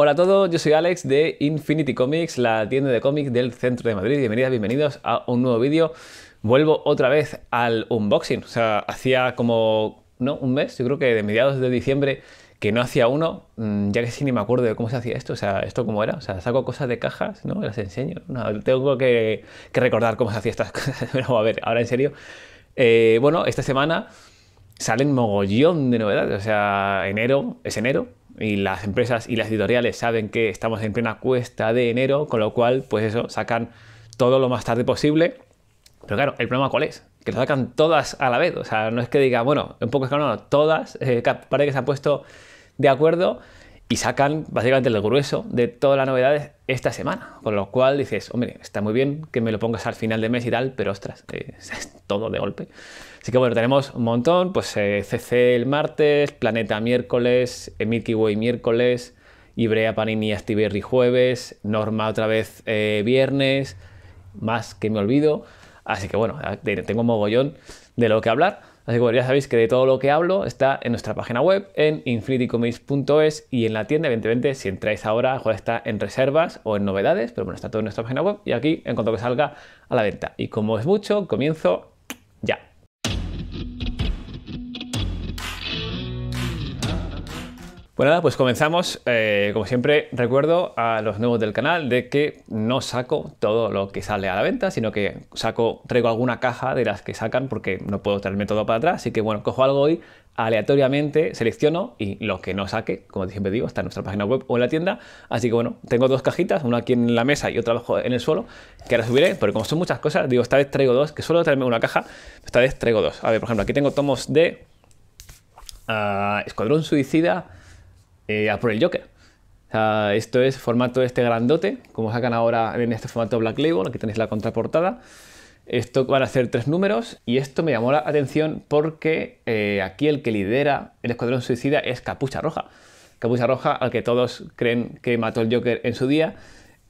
Hola a todos, yo soy Alex de Infinity Comics, la tienda de cómics del centro de Madrid. Bienvenidas, bienvenidos a un nuevo vídeo. Vuelvo otra vez al unboxing. O sea, hacía como, ¿no? Un mes, yo creo que de mediados de diciembre que no hacía uno, mm, ya que sí ni me acuerdo de cómo se hacía esto, o sea, esto cómo era, o sea, saco cosas de cajas, ¿no? Las enseño, no, tengo que, recordar cómo se hacía estas cosas, pero a ver, ahora en serio. Eh, bueno, esta semana salen mogollón de novedades. O sea, enero es enero y las empresas y las editoriales saben que estamos en plena cuesta de enero, con lo cual, pues eso, sacan todo lo más tarde posible. Pero claro, ¿el problema cuál es? Que lo sacan todas a la vez. O sea, no es que diga, bueno, un poco escalonado, todas, eh, parece que se han puesto de acuerdo y sacan básicamente el grueso de todas las novedades esta semana. Con lo cual dices, hombre, está muy bien que me lo pongas al final de mes y tal, pero ostras, eh, es todo de golpe. Así que bueno, tenemos un montón, pues CC eh, el martes, Planeta miércoles, Milky Way miércoles, Ibrea Panini Astiberri jueves, Norma otra vez eh, viernes, más que me olvido. Así que bueno, tengo mogollón de lo que hablar. Así que bueno, ya sabéis que de todo lo que hablo está en nuestra página web, en infinitycomics.es y en la tienda, evidentemente, si entráis ahora, está en reservas o en novedades, pero bueno, está todo en nuestra página web y aquí en cuanto que salga a la venta. Y como es mucho, comienzo Bueno, pues comenzamos. Eh, como siempre, recuerdo a los nuevos del canal de que no saco todo lo que sale a la venta, sino que saco, traigo alguna caja de las que sacan porque no puedo traerme todo para atrás. Así que bueno, cojo algo hoy, aleatoriamente selecciono y lo que no saque, como siempre digo, está en nuestra página web o en la tienda. Así que bueno, tengo dos cajitas, una aquí en la mesa y otra abajo en el suelo, que ahora subiré, pero como son muchas cosas, digo, esta vez traigo dos, que suelo traerme una caja, esta vez traigo dos. A ver, por ejemplo, aquí tengo tomos de ah, Escuadrón Suicida. Eh, a por el Joker. esto es formato este grandote, como sacan ahora en este formato Black Label, aquí tenéis la contraportada. Esto van a ser tres números y esto me llamó la atención porque eh, aquí el que lidera el Escuadrón Suicida es Capucha Roja. Capucha Roja, al que todos creen que mató el Joker en su día,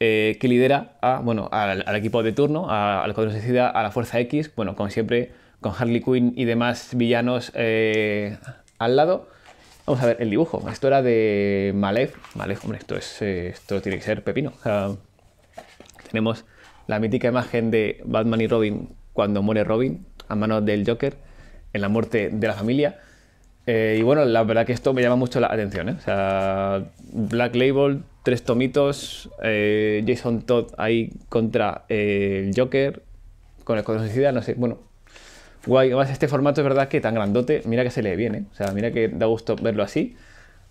eh, que lidera a, bueno, al, equipo de turno, al Escuadrón Suicida, a la Fuerza X, bueno, como siempre, con Harley Quinn y demás villanos al lado. Vamos a ver, el dibujo. Esto era de Malef. Malef, hombre, esto, es, eh, esto tiene que ser pepino. tenemos la mítica imagen de Batman y Robin cuando muere Robin a manos del Joker en la muerte de la familia. Eh, y bueno, la verdad que esto me llama mucho la atención. ¿eh? Black Label, tres tomitos, eh, Jason Todd ahí contra el Joker, con el de no sé. Bueno, guay. Además, este formato es verdad que tan grandote, mira que se le viene. ¿eh? O sea, mira que da gusto verlo así.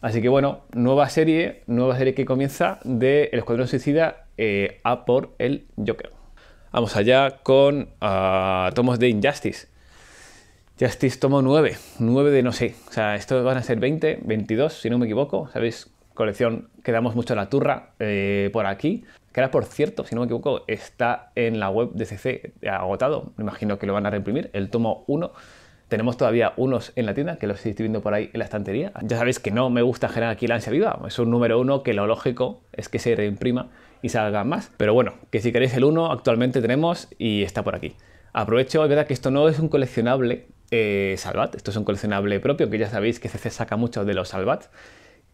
Así que bueno, nueva serie, nueva serie que comienza de El Escuadrón Suicida eh, a por el Joker. Vamos allá con ah, tomos de Injustice. Justice tomo 9, 9 de no sé. O sea, estos van a ser 20, 22, si no me equivoco. ¿Sabéis? Colección quedamos damos mucho la turra eh, por aquí que ahora por cierto, si no me equivoco, está en la web de CC agotado, me imagino que lo van a reimprimir, el tomo 1. Tenemos todavía unos en la tienda, que los estoy viendo por ahí en la estantería. Ya sabéis que no me gusta generar aquí la ansia viva, es un número 1 que lo lógico es que se reimprima y salga más. Pero bueno, que si queréis el 1 actualmente tenemos y está por aquí. Aprovecho, es verdad que esto no es un coleccionable eh, Salvat, esto es un coleccionable propio, que ya sabéis que CC saca mucho de los Salvat,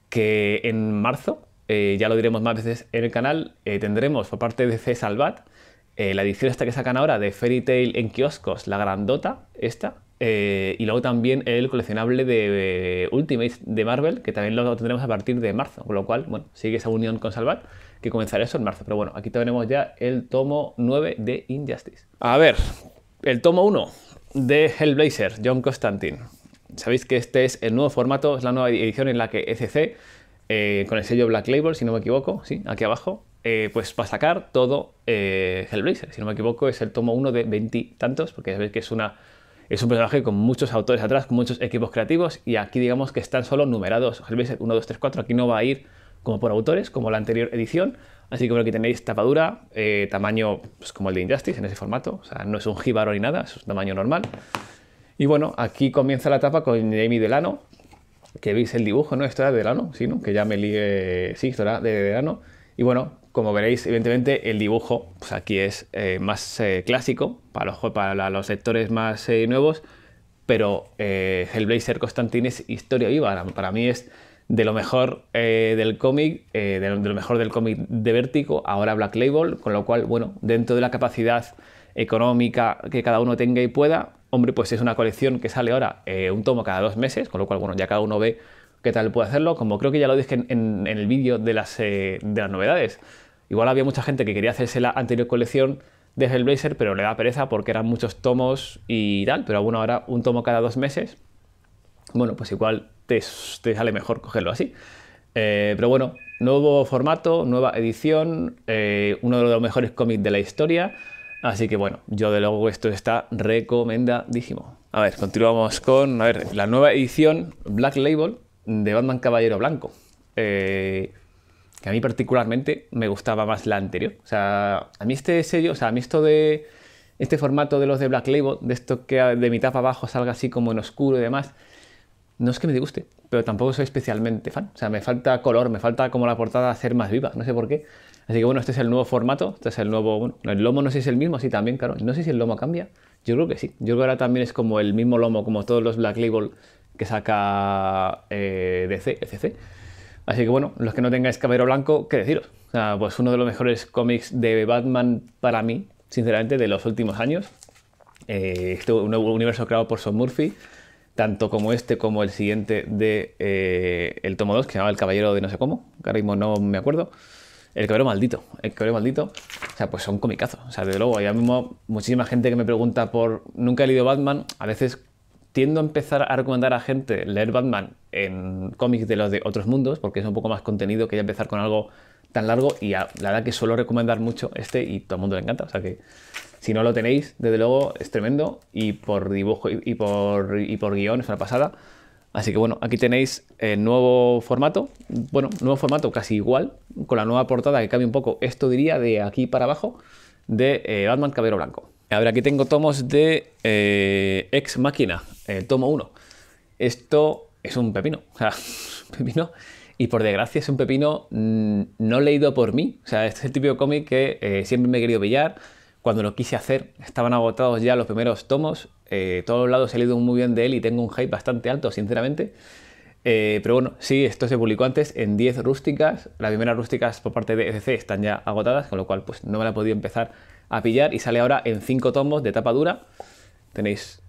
que en marzo eh, ya lo diremos más veces en el canal, eh, tendremos por parte de C Salvat eh, la edición esta que sacan ahora de Fairy Tail en kioscos, la grandota, esta. y luego también el coleccionable de Ultimate de Marvel, que también lo tendremos a partir de marzo, con lo cual, bueno, sigue esa unión con Salvat, que comenzará eso en marzo. Pero bueno, aquí tenemos ya el tomo 9 de Injustice. A ver, el tomo 1 de Hellblazer, John Constantine. Sabéis que este es el nuevo formato, es la nueva edición en la que ECC eh, con el sello Black Label, si no me equivoco, sí, aquí abajo, eh, pues para sacar todo eh, Hellblazer. Si no me equivoco, es el tomo 1 de 20 tantos, porque ya que es una. Es un personaje con muchos autores atrás, con muchos equipos creativos, y aquí digamos que están solo numerados. Hellblazer 1, 2, 3, 4. Aquí no va a ir como por autores, como la anterior edición. Así que bueno, aquí tenéis tapadura, tamaño pues, como el de Injustice, en ese formato. O sea, no es un jíbaro ni nada, es un tamaño normal. Y bueno, aquí comienza la tapa con Jamie Delano, que veis el dibujo, ¿no? Esto era de verano, sí, ¿no? Que ya me lié, sí, esto era de verano. Y bueno, como veréis, evidentemente el dibujo pues aquí es eh, más eh, clásico para los, para los lectores más eh, nuevos, pero el Blazer Constantine es historia viva. Para, mí es de lo mejor del cómic, de, de, lo mejor del cómic de Vértigo, ahora Black Label, con lo cual, bueno, dentro de la capacidad económica que cada uno tenga y pueda, Hombre, pues es una colección que sale ahora eh, un tomo cada dos meses, con lo cual, bueno, ya cada uno ve qué tal puede hacerlo. Como creo que ya lo dije en, el vídeo eh, de, las, novedades, igual había mucha gente que quería hacerse la anterior colección de Hellblazer, pero le da pereza porque eran muchos tomos y tal, pero bueno, ahora un tomo cada dos meses, bueno, pues igual te, sale mejor cogerlo así. Eh, pero bueno, nuevo formato, nueva edición, uno de los mejores cómics de la historia. Así que bueno, yo de luego esto está recomendadísimo. A ver, continuamos con la nueva edición Black Label de Batman Caballero Blanco. Eh, que a mí particularmente me gustaba más la anterior. O sea, a mí este sello, o sea, a mí esto de este formato de los de Black Label, de esto que de mitad para abajo salga así como en oscuro y demás, no es que me disguste, pero tampoco soy especialmente fan. O sea, me falta color, me falta como la portada hacer más viva, no sé por qué. Así que bueno, este es el nuevo formato, este es el nuevo, el lomo no sé si es el mismo, sí también, claro, no sé si el lomo cambia, yo creo que sí, yo creo que ahora también es como el mismo lomo como todos los Black Label que saca eh, DC, FCC, e Así que bueno, los que no tengáis Caballero blanco, ¿qué deciros? O sea, pues uno de los mejores cómics de Batman para mí, sinceramente, de los últimos años. Eh, este un nuevo universo creado por Son Murphy, tanto como este como el siguiente de eh, el tomo 2, que se llama El Caballero de no sé cómo, ahora mismo no me acuerdo. El cabrón maldito, el cabrón maldito. O sea, pues son comicazos. O sea, desde luego, hay mismo muchísima gente que me pregunta por nunca he leído Batman. A veces tiendo a empezar a recomendar a gente leer Batman en cómics de los de otros mundos, porque es un poco más contenido que ya empezar con algo tan largo. Y la verdad que suelo recomendar mucho este y todo el mundo le encanta. O sea que si no lo tenéis, desde luego es tremendo. Y por dibujo y, por, y por guión es una pasada. Así que bueno, aquí tenéis el eh, nuevo formato, bueno, nuevo formato casi igual, con la nueva portada que cambia un poco, esto diría de aquí para abajo, de eh, Batman Caballero Blanco. A ver, aquí tengo tomos de eh, Ex Máquina, el tomo 1. Esto es un pepino, o sea, un pepino, y por desgracia es un pepino mm, no leído por mí, o sea, este es el típico cómic que siempre me he querido pillar, cuando lo quise hacer, estaban agotados ya los primeros tomos. Eh, todos los lados he leído muy bien de él y tengo un hype bastante alto, sinceramente. Eh, pero bueno, sí, esto se publicó antes en 10 rústicas. Las primeras rústicas por parte de DC e están ya agotadas, con lo cual pues no me la he podido empezar a pillar y sale ahora en 5 tomos de tapa dura. Tenéis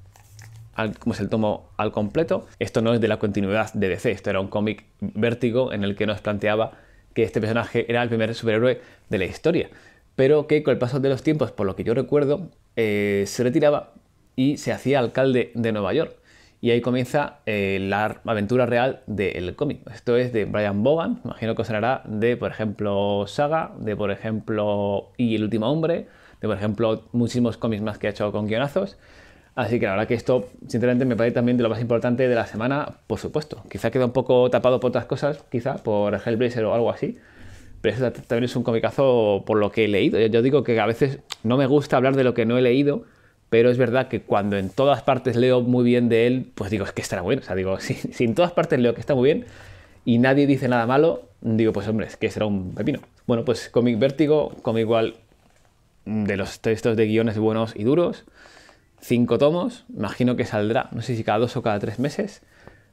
es el tomo al completo. Esto no es de la continuidad de DC, e esto era un cómic vértigo en el que nos planteaba que este personaje era el primer superhéroe de la historia pero que con el paso de los tiempos, por lo que yo recuerdo, eh, se retiraba y se hacía alcalde de Nueva York. Y ahí comienza eh, la aventura real del cómic. Esto es de Brian Bogan, imagino que os sonará de, por ejemplo, Saga, de, por ejemplo, Y el último hombre, de, por ejemplo, muchísimos cómics más que ha hecho con guionazos. Así que la verdad que esto, sinceramente, me parece también de lo más importante de la semana, por supuesto. Quizá queda un poco tapado por otras cosas, quizá por Hellblazer o algo así, pero eso también es un comicazo por lo que he leído. Yo digo que a veces no me gusta hablar de lo que no he leído, pero es verdad que cuando en todas partes leo muy bien de él, pues digo, es que estará bueno. O sea, digo, si, en todas partes leo que está muy bien y nadie dice nada malo, digo, pues hombre, es que será un pepino. Bueno, pues Comic Vértigo, como igual de los textos de guiones buenos y duros, cinco tomos, imagino que saldrá, no sé si cada dos o cada tres meses,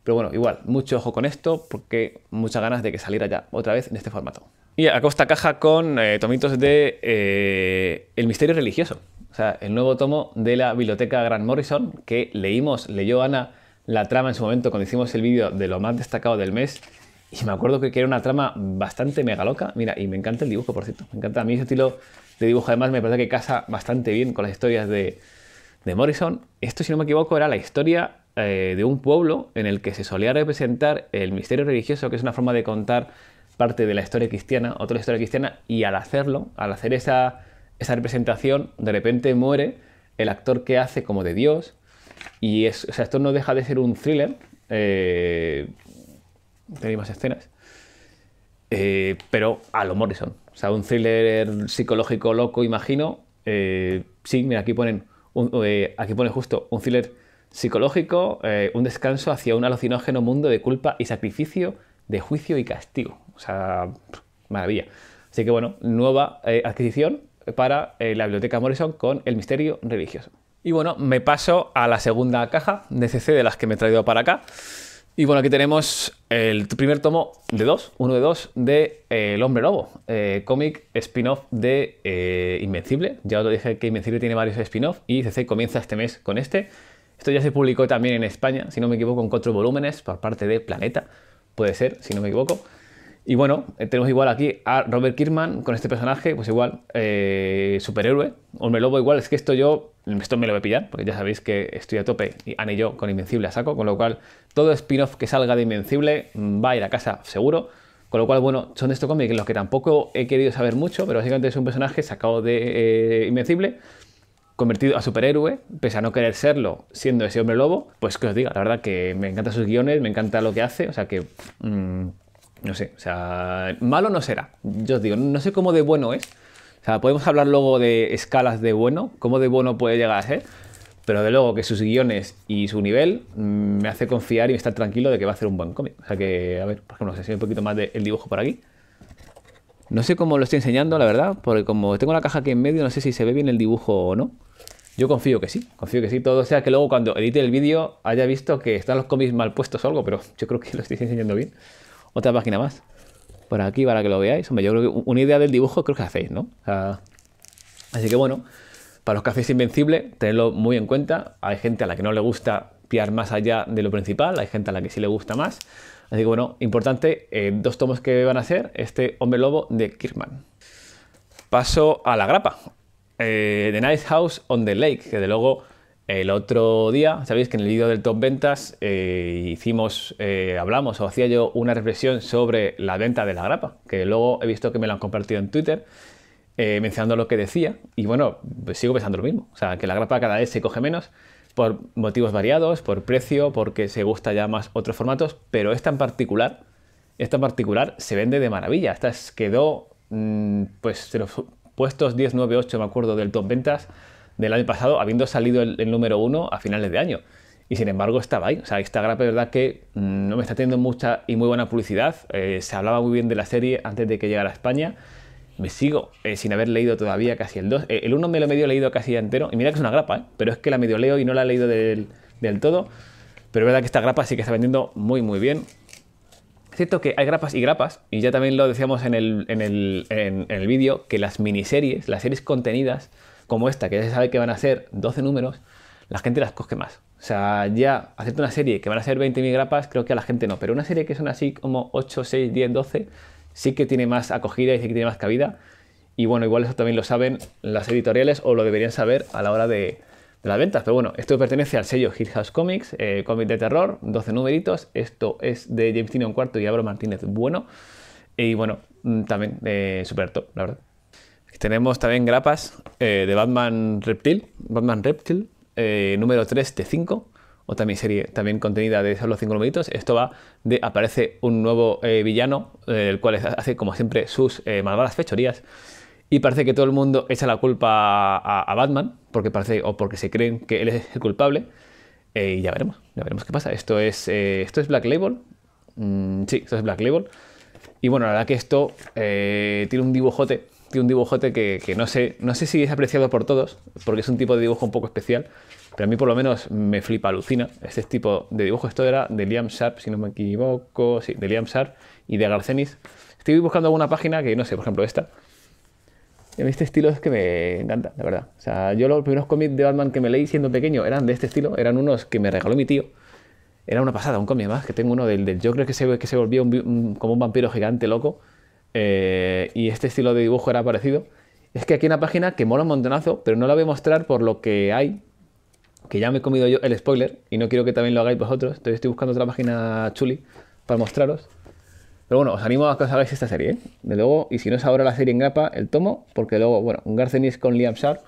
pero bueno, igual, mucho ojo con esto porque muchas ganas de que saliera ya otra vez en este formato. Y acosta caja con eh, tomitos de eh, El misterio religioso, o sea, el nuevo tomo de la biblioteca Grant Morrison que leímos, leyó Ana la trama en su momento cuando hicimos el vídeo de lo más destacado del mes. Y me acuerdo que era una trama bastante mega loca. Mira, y me encanta el dibujo, por cierto. Me encanta a mí ese estilo de dibujo. Además, me parece que casa bastante bien con las historias de, Morrison. Esto, si no me equivoco, era la historia eh, de un pueblo en el que se solía representar el misterio religioso, que es una forma de contar parte de la historia cristiana, otra historia cristiana, y al hacerlo, al hacer esa, representación, de repente muere el actor que hace como de Dios, y es, o esto no deja de ser un thriller, eh, escenas, eh, pero a lo Morrison, o sea, un thriller psicológico loco, imagino, eh, sí, mira, aquí ponen, eh, aquí pone justo un thriller psicológico, un descanso hacia un alucinógeno mundo de culpa y sacrificio, de juicio y castigo sea, maravilla. Así que bueno, nueva eh, adquisición para eh, la biblioteca Morrison con el misterio religioso. Y bueno, me paso a la segunda caja de CC de las que me he traído para acá. Y bueno, aquí tenemos el primer tomo de dos, uno de dos, de eh, El Hombre Lobo, cómic spin-off de Invencible. Ya os lo dije que Invencible tiene varios spin offs y CC comienza este mes con este. Esto ya se publicó también en España, si no me equivoco, en cuatro volúmenes por parte de Planeta, puede ser, si no me equivoco. Y bueno, eh, tenemos igual aquí a Robert Kirkman con este personaje, pues igual, eh, superhéroe, hombre lobo, igual, es que esto yo, esto me lo voy a pillar, porque ya sabéis que estoy a tope, y Anne yo, con Invencible a saco, con lo cual todo spin-off que salga de Invencible va a ir a casa seguro, con lo cual, bueno, son de estos cómics en los que tampoco he querido saber mucho, pero básicamente es un personaje sacado de eh, Invencible, convertido a superhéroe, pese a no querer serlo, siendo ese hombre lobo, pues que os diga, la verdad que me encantan sus guiones, me encanta lo que hace, o sea que... Mm, no sé, o sea, malo no será. Yo os digo, no sé cómo de bueno es. O sea, podemos hablar luego de escalas de bueno, cómo de bueno puede llegar a ser, pero de luego que sus guiones y su nivel mm, me hace confiar y estar tranquilo de que va a ser un buen cómic. O sea que, a ver, por ejemplo, no sé si un poquito más del dibujo por aquí. No sé cómo lo estoy enseñando, la verdad, porque como tengo la caja aquí en medio, no sé si se ve bien el dibujo o no. Yo confío que sí, confío que sí. Todo sea que luego cuando edite el vídeo haya visto que están los cómics mal puestos o algo, pero yo creo que lo estoy enseñando bien otra página más por aquí para que lo veáis. Hombre, yo creo que una idea del dibujo creo que hacéis, ¿no? así que bueno, para los que hacéis invencible, tenedlo muy en cuenta. Hay gente a la que no le gusta piar más allá de lo principal, hay gente a la que sí le gusta más. Así que bueno, importante, eh, dos tomos que van a ser este Hombre Lobo de Kirkman. Paso a la grapa. Eh, the Night House on the Lake, que de luego el otro día, sabéis que en el vídeo del top ventas eh, hicimos, eh, hablamos o hacía yo una reflexión sobre la venta de la grapa, que luego he visto que me la han compartido en Twitter, eh, mencionando lo que decía, y bueno, pues sigo pensando lo mismo, o sea, que la grapa cada vez se coge menos por motivos variados, por precio, porque se gusta ya más otros formatos, pero esta en particular, esta en particular se vende de maravilla, esta quedó, mm, pues, de los puestos 10, 9, 8, me acuerdo, del top ventas del año pasado, habiendo salido el, número uno a finales de año. Y sin embargo estaba ahí. O sea, esta grapa es verdad que mm, no me está teniendo mucha y muy buena publicidad. Eh, se hablaba muy bien de la serie antes de que llegara a España. Me sigo eh, sin haber leído todavía casi el 2. Eh, el 1 me lo medio leído casi entero. Y mira que es una grapa, pero es que la medio leo y no la he leído del, del, todo. Pero es verdad que esta grapa sí que está vendiendo muy, muy bien. Es cierto que hay grapas y grapas, y ya también lo decíamos en el, en el, en el vídeo, que las miniseries, las series contenidas, como esta, que ya se sabe que van a ser 12 números, la gente las coge más. O sea, ya haciendo una serie que van a ser 20.000 grapas, creo que a la gente no, pero una serie que son así como 8, 6, 10, 12, sí que tiene más acogida y sí que tiene más cabida. Y bueno, igual eso también lo saben las editoriales o lo deberían saber a la hora de, las ventas. Pero bueno, esto pertenece al sello Hit House Comics, eh, cómic de terror, 12 numeritos. Esto es de James Tino un cuarto y Abro Martínez Bueno. Y bueno, mm, también eh, super top, la verdad. Tenemos también grapas eh, de Batman Reptil, Batman Reptil, eh, número 3 de 5, también serie también contenida de solo 5 numeritos. Esto va de aparece un nuevo eh, villano, el cual hace como siempre sus malvadas fechorías. Y parece que todo el mundo echa la culpa a, Batman, porque parece, o porque se creen que él es el culpable. y ya veremos, ya veremos qué pasa. Esto es, esto es Black Label. Mm, sí, esto es Black Label. Y bueno, la verdad que esto tiene un dibujote tiene un dibujote que, que, no, sé, no sé si es apreciado por todos, porque es un tipo de dibujo un poco especial, pero a mí por lo menos me flipa, alucina este tipo de dibujo. Esto era de Liam Sharp, si no me equivoco, sí, de Liam Sharp y de Garcenis. Estoy buscando alguna página que, no sé, por ejemplo esta. Y este estilo es que me encanta, la verdad. O sea, yo los primeros cómics de Batman que me leí siendo pequeño eran de este estilo, eran unos que me regaló mi tío era una pasada, un cómic más, que tengo uno del, del Joker que se, que se volvió como un vampiro gigante loco eh, y este estilo de dibujo era parecido. Es que aquí hay una página que mola un montonazo, pero no la voy a mostrar por lo que hay, que ya me he comido yo el spoiler y no quiero que también lo hagáis vosotros. estoy buscando otra página chuli para mostraros. Pero bueno, os animo a que os hagáis esta serie, ¿eh? De luego, y si no es ahora la serie en grapa, el tomo, porque luego, bueno, un Garcenis con Liam Sharp.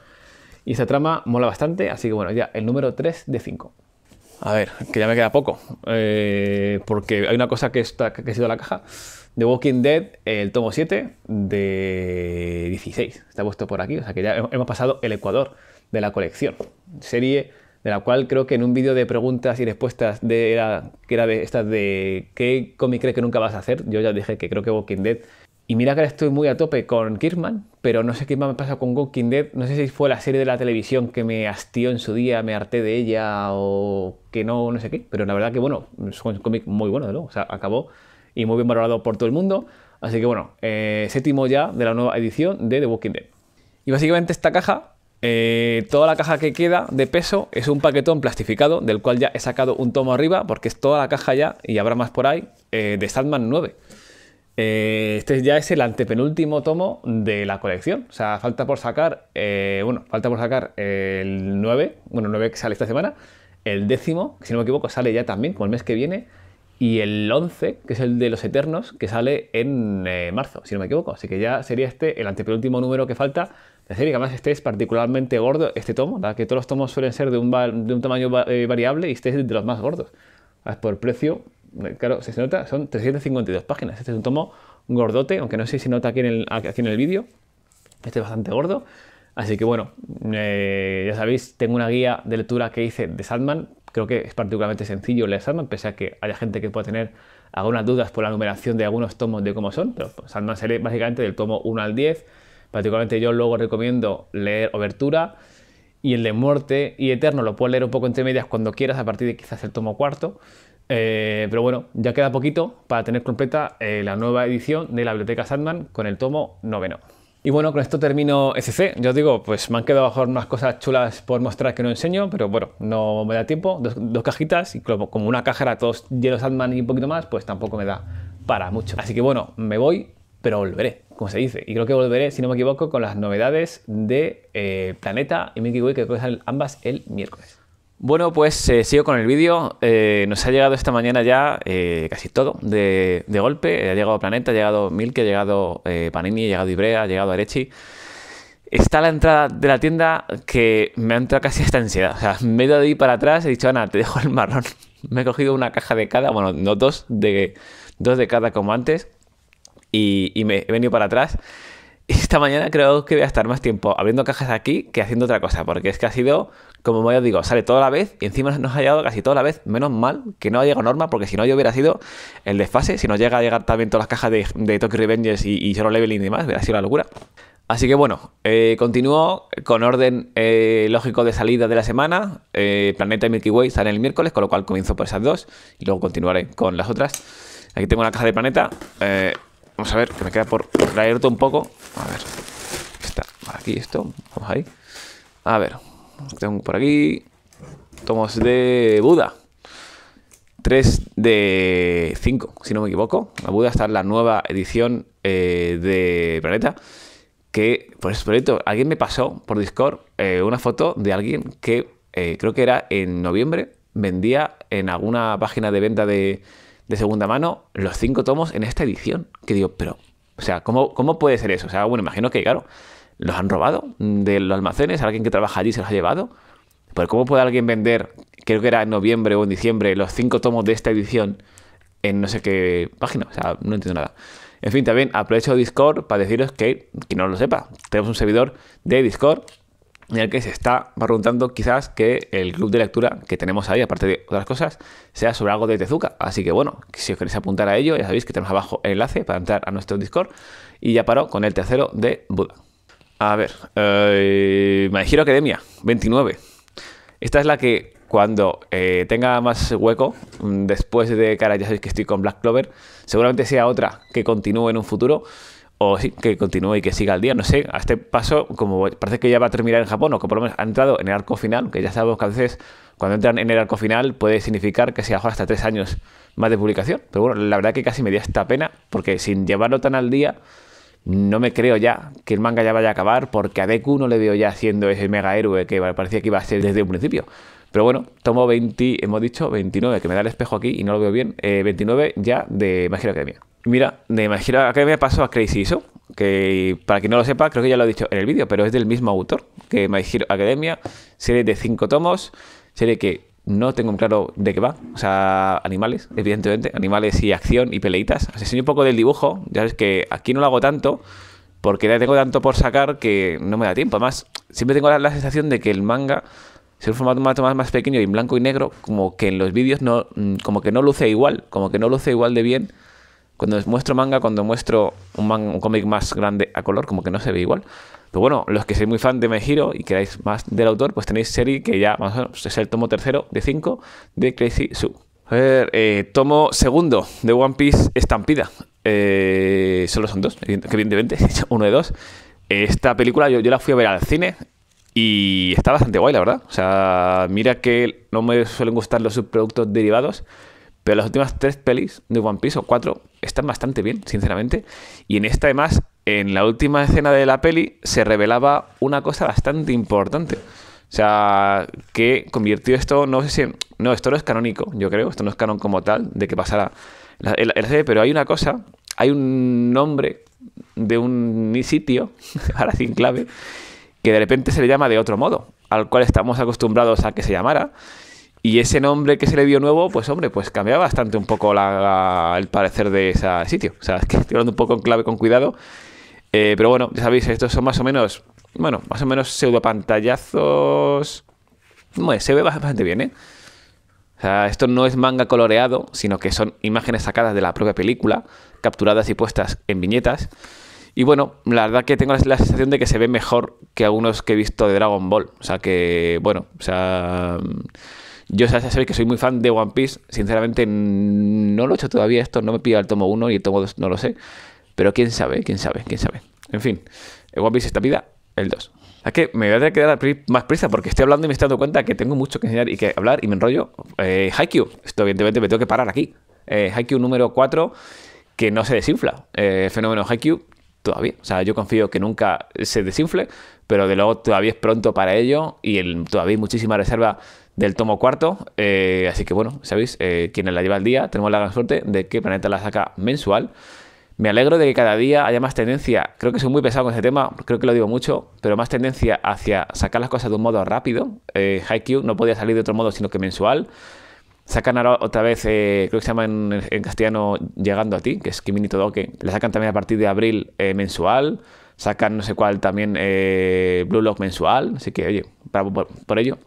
Y esa trama mola bastante, así que bueno, ya el número 3 de 5. A ver, que ya me queda poco. Eh, porque hay una cosa que, está, que ha sido la caja. de Walking Dead, el tomo 7 de 16. Está puesto por aquí. O sea que ya hemos pasado el Ecuador de la colección. Serie de la cual creo que en un vídeo de preguntas y respuestas era, que era de estas de qué cómic crees que nunca vas a hacer, yo ya dije que creo que Walking Dead y mira que ahora estoy muy a tope con Kirkman, pero no sé qué más me pasa con Walking Dead. No sé si fue la serie de la televisión que me hastió en su día, me harté de ella o que no, no sé qué. Pero la verdad que, bueno, es un cómic muy bueno, de luego. O sea, acabó y muy bien valorado por todo el mundo. Así que, bueno, eh, séptimo ya de la nueva edición de The Walking Dead. Y básicamente esta caja eh, toda la caja que queda de peso es un paquetón plastificado, del cual ya he sacado un tomo arriba, porque es toda la caja ya, y habrá más por ahí, eh, de Sandman 9. Eh, este ya es el antepenúltimo tomo de la colección. O sea, falta por sacar, eh, bueno, falta por sacar el 9, bueno, el 9 que sale esta semana, el décimo, que si no me equivoco, sale ya también, como el mes que viene, y el 11, que es el de los Eternos, que sale en eh, marzo, si no me equivoco. Así que ya sería este el antepenúltimo número que falta de serie, que además este es particularmente gordo, este tomo, que todos los tomos suelen ser de un, tamaño variable y este es de los más gordos. Por Por precio claro, si se nota, son 352 páginas. Este es un tomo gordote, aunque no sé si se nota aquí en el, en el vídeo. Este es bastante gordo. Así que bueno, eh, ya sabéis, tengo una guía de lectura que hice de Sandman. Creo que es particularmente sencillo leer Sandman, pese a que haya gente que pueda tener algunas dudas por la numeración de algunos tomos de cómo son. Pero Sandman lee básicamente del tomo 1 al 10. Particularmente yo luego recomiendo leer Obertura y el de Muerte y Eterno lo puedes leer un poco entre medias cuando quieras, a partir de quizás el tomo cuarto. Eh, pero bueno, ya queda poquito para tener completa eh, la nueva edición de la biblioteca Sandman con el tomo noveno. Y bueno, con esto termino SC. Yo os digo, pues me han quedado mejor unas cosas chulas por mostrar que no enseño, pero bueno, no me da tiempo. Dos, cajitas y como, una caja era todos llenos Sandman y un poquito más, pues tampoco me da para mucho. Así que bueno, me voy, pero volveré, como se dice. Y creo que volveré, si no me equivoco, con las novedades de eh, Planeta y Milky Way, que creo ambas el miércoles. Bueno, pues eh, sigo con el vídeo. Eh, nos ha llegado esta mañana ya eh, casi todo de, golpe. Ha llegado Planeta, ha llegado Milk, ha llegado Panini, ha llegado Ibrea, ha llegado Arechi. Está la entrada de la tienda que me ha entrado casi esta ansiedad. O sea, me he ido de ahí para atrás, he dicho, Ana, te dejo el marrón. me he cogido una caja de cada, bueno, no dos de, dos de cada como antes. Y, y me he venido para atrás. Esta mañana creo que voy a estar más tiempo abriendo cajas aquí que haciendo otra cosa, porque es que ha sido como ya os digo, sale toda la vez y encima nos ha llegado casi toda la vez. Menos mal que no ha llegado Norma, porque si no, yo hubiera sido el desfase. Si nos llega a llegar también todas las cajas de, de Tokyo Revengers y, y solo Leveling y demás, hubiera sido la locura. Así que bueno, eh, continúo con orden eh, lógico de salida de la semana. Eh, Planeta y Milky Way salen el miércoles, con lo cual comienzo por esas dos y luego continuaré con las otras. Aquí tengo la caja de Planeta. Eh, vamos a ver, que me queda por traerte un poco. A ver, está aquí esto. Vamos ahí. A ver, tengo por aquí. Tomos de Buda. 3 de 5, si no me equivoco. La Buda está en la nueva edición eh, de Planeta. Que, por pues, proyecto, alguien me pasó por Discord eh, una foto de alguien que eh, creo que era en noviembre. Vendía en alguna página de venta de, segunda mano los cinco tomos en esta edición. Que digo, pero, o sea, ¿cómo, cómo puede ser eso? O sea, bueno, imagino que, claro, ¿Los han robado de los almacenes? ¿Alguien que trabaja allí se los ha llevado? Pero pues, ¿cómo puede alguien vender, creo que era en noviembre o en diciembre, los cinco tomos de esta edición en no sé qué página? O sea, no entiendo nada. En fin, también aprovecho Discord para deciros que, que no lo sepa, tenemos un servidor de Discord en el que se está preguntando quizás que el club de lectura que tenemos ahí, aparte de otras cosas, sea sobre algo de Tezuka. Así que bueno, si os queréis apuntar a ello, ya sabéis que tenemos abajo el enlace para entrar a nuestro Discord. Y ya paro con el tercero de Buda. A ver, eh, Academia, 29. Esta es la que cuando eh, tenga más hueco, mm, después de cara, ya sabéis que estoy con Black Clover, seguramente sea otra que continúe en un futuro, o que continúe y que siga al día, no sé, a este paso, como parece que ya va a terminar en Japón, o que por lo menos ha entrado en el arco final, que ya sabemos que a veces cuando entran en el arco final puede significar que se hasta tres años más de publicación, pero bueno, la verdad que casi me dio esta pena, porque sin llevarlo tan al día no me creo ya que el manga ya vaya a acabar porque a Deku no le veo ya siendo ese mega héroe que parecía que iba a ser desde un principio. Pero bueno, tomo 20, hemos dicho 29, que me da el espejo aquí y no lo veo bien, 29 eh, ya de Magic Academia. Mira, de Magic Academia pasó a Crazy Iso, que para quien no lo sepa, creo que ya lo he dicho en el vídeo, pero es del mismo autor que Magia Academia, serie de 5 tomos, serie que no tengo claro de qué va. O sea, animales, evidentemente. Animales y acción y peleitas. Os enseño un poco del dibujo. Ya ves que aquí no lo hago tanto porque ya tengo tanto por sacar que no me da tiempo. Además, siempre tengo la, sensación de que el manga es un formato más, más pequeño y en blanco y negro, como que en los vídeos no, mm, como que no luce igual, como que no luce igual de bien. Cuando muestro manga, cuando muestro un cómic más grande a color, como que no se ve igual. Pero pues bueno, los que sois muy fan de My y queráis más del autor, pues tenéis serie que ya más o menos es el tomo tercero de 5 de Crazy Sue. A ver, eh, tomo segundo de One Piece Estampida. Eh, solo son dos, evidentemente, uno de dos. Esta película yo, yo la fui a ver al cine y está bastante guay, la verdad. O sea, mira que no me suelen gustar los subproductos derivados, pero las últimas tres pelis de One Piece o cuatro están bastante bien, sinceramente. Y en esta, además, en la última escena de la peli se revelaba una cosa bastante importante. O sea, que convirtió esto, no sé si... no, esto no es canónico, yo creo, esto no es canon como tal, de que pasara el CD, pero hay una cosa, hay un nombre de un sitio, ahora sin clave, que de repente se le llama de otro modo, al cual estamos acostumbrados a que se llamara. Y ese nombre que se le dio nuevo, pues hombre, pues cambiaba bastante un poco el parecer de ese sitio. O sea, es que estoy hablando un poco en clave con cuidado, eh, pero bueno, ya sabéis, estos son más o menos, bueno, más o menos pseudo pantallazos. se ve bastante bien, ¿eh? O sea, esto no es manga coloreado, sino que son imágenes sacadas de la propia película, capturadas y puestas en viñetas. Y bueno, la verdad que tengo la sensación de que se ve mejor que algunos que he visto de Dragon Ball. O sea que, bueno, o sea... Mm, yo ya sabéis que soy muy fan de One Piece. Sinceramente, no lo he hecho todavía esto. No me pido el tomo 1 y el tomo 2, no lo sé. Pero quién sabe, quién sabe, quién sabe. En fin, el One Piece está vida, el 2. Es que me voy a tener que dar más prisa porque estoy hablando y me estoy dando cuenta que tengo mucho que enseñar y que hablar y me enrollo. Eh, Haikyuu, esto evidentemente me tengo que parar aquí. Eh, Haikyuu número 4, que no se desinfla. Eh, fenómeno Haikyuu, todavía. O sea, yo confío que nunca se desinfle, pero de luego todavía es pronto para ello y el, todavía hay muchísima reserva del tomo cuarto. Eh, así que bueno, sabéis, eh, quienes la lleva al día, tenemos la gran suerte de que Planeta la saca mensual. Me alegro de que cada día haya más tendencia, creo que soy muy pesado con este tema, creo que lo digo mucho, pero más tendencia hacia sacar las cosas de un modo rápido. Eh, Haikyuu no podía salir de otro modo sino que mensual. Sacan ahora otra vez, eh, creo que se llama en, castellano Llegando a ti, que es Kimini Todoke. Le sacan también a partir de abril eh, mensual. Sacan no sé cuál también eh, Blue Lock mensual. Así que, oye, bravo por ello.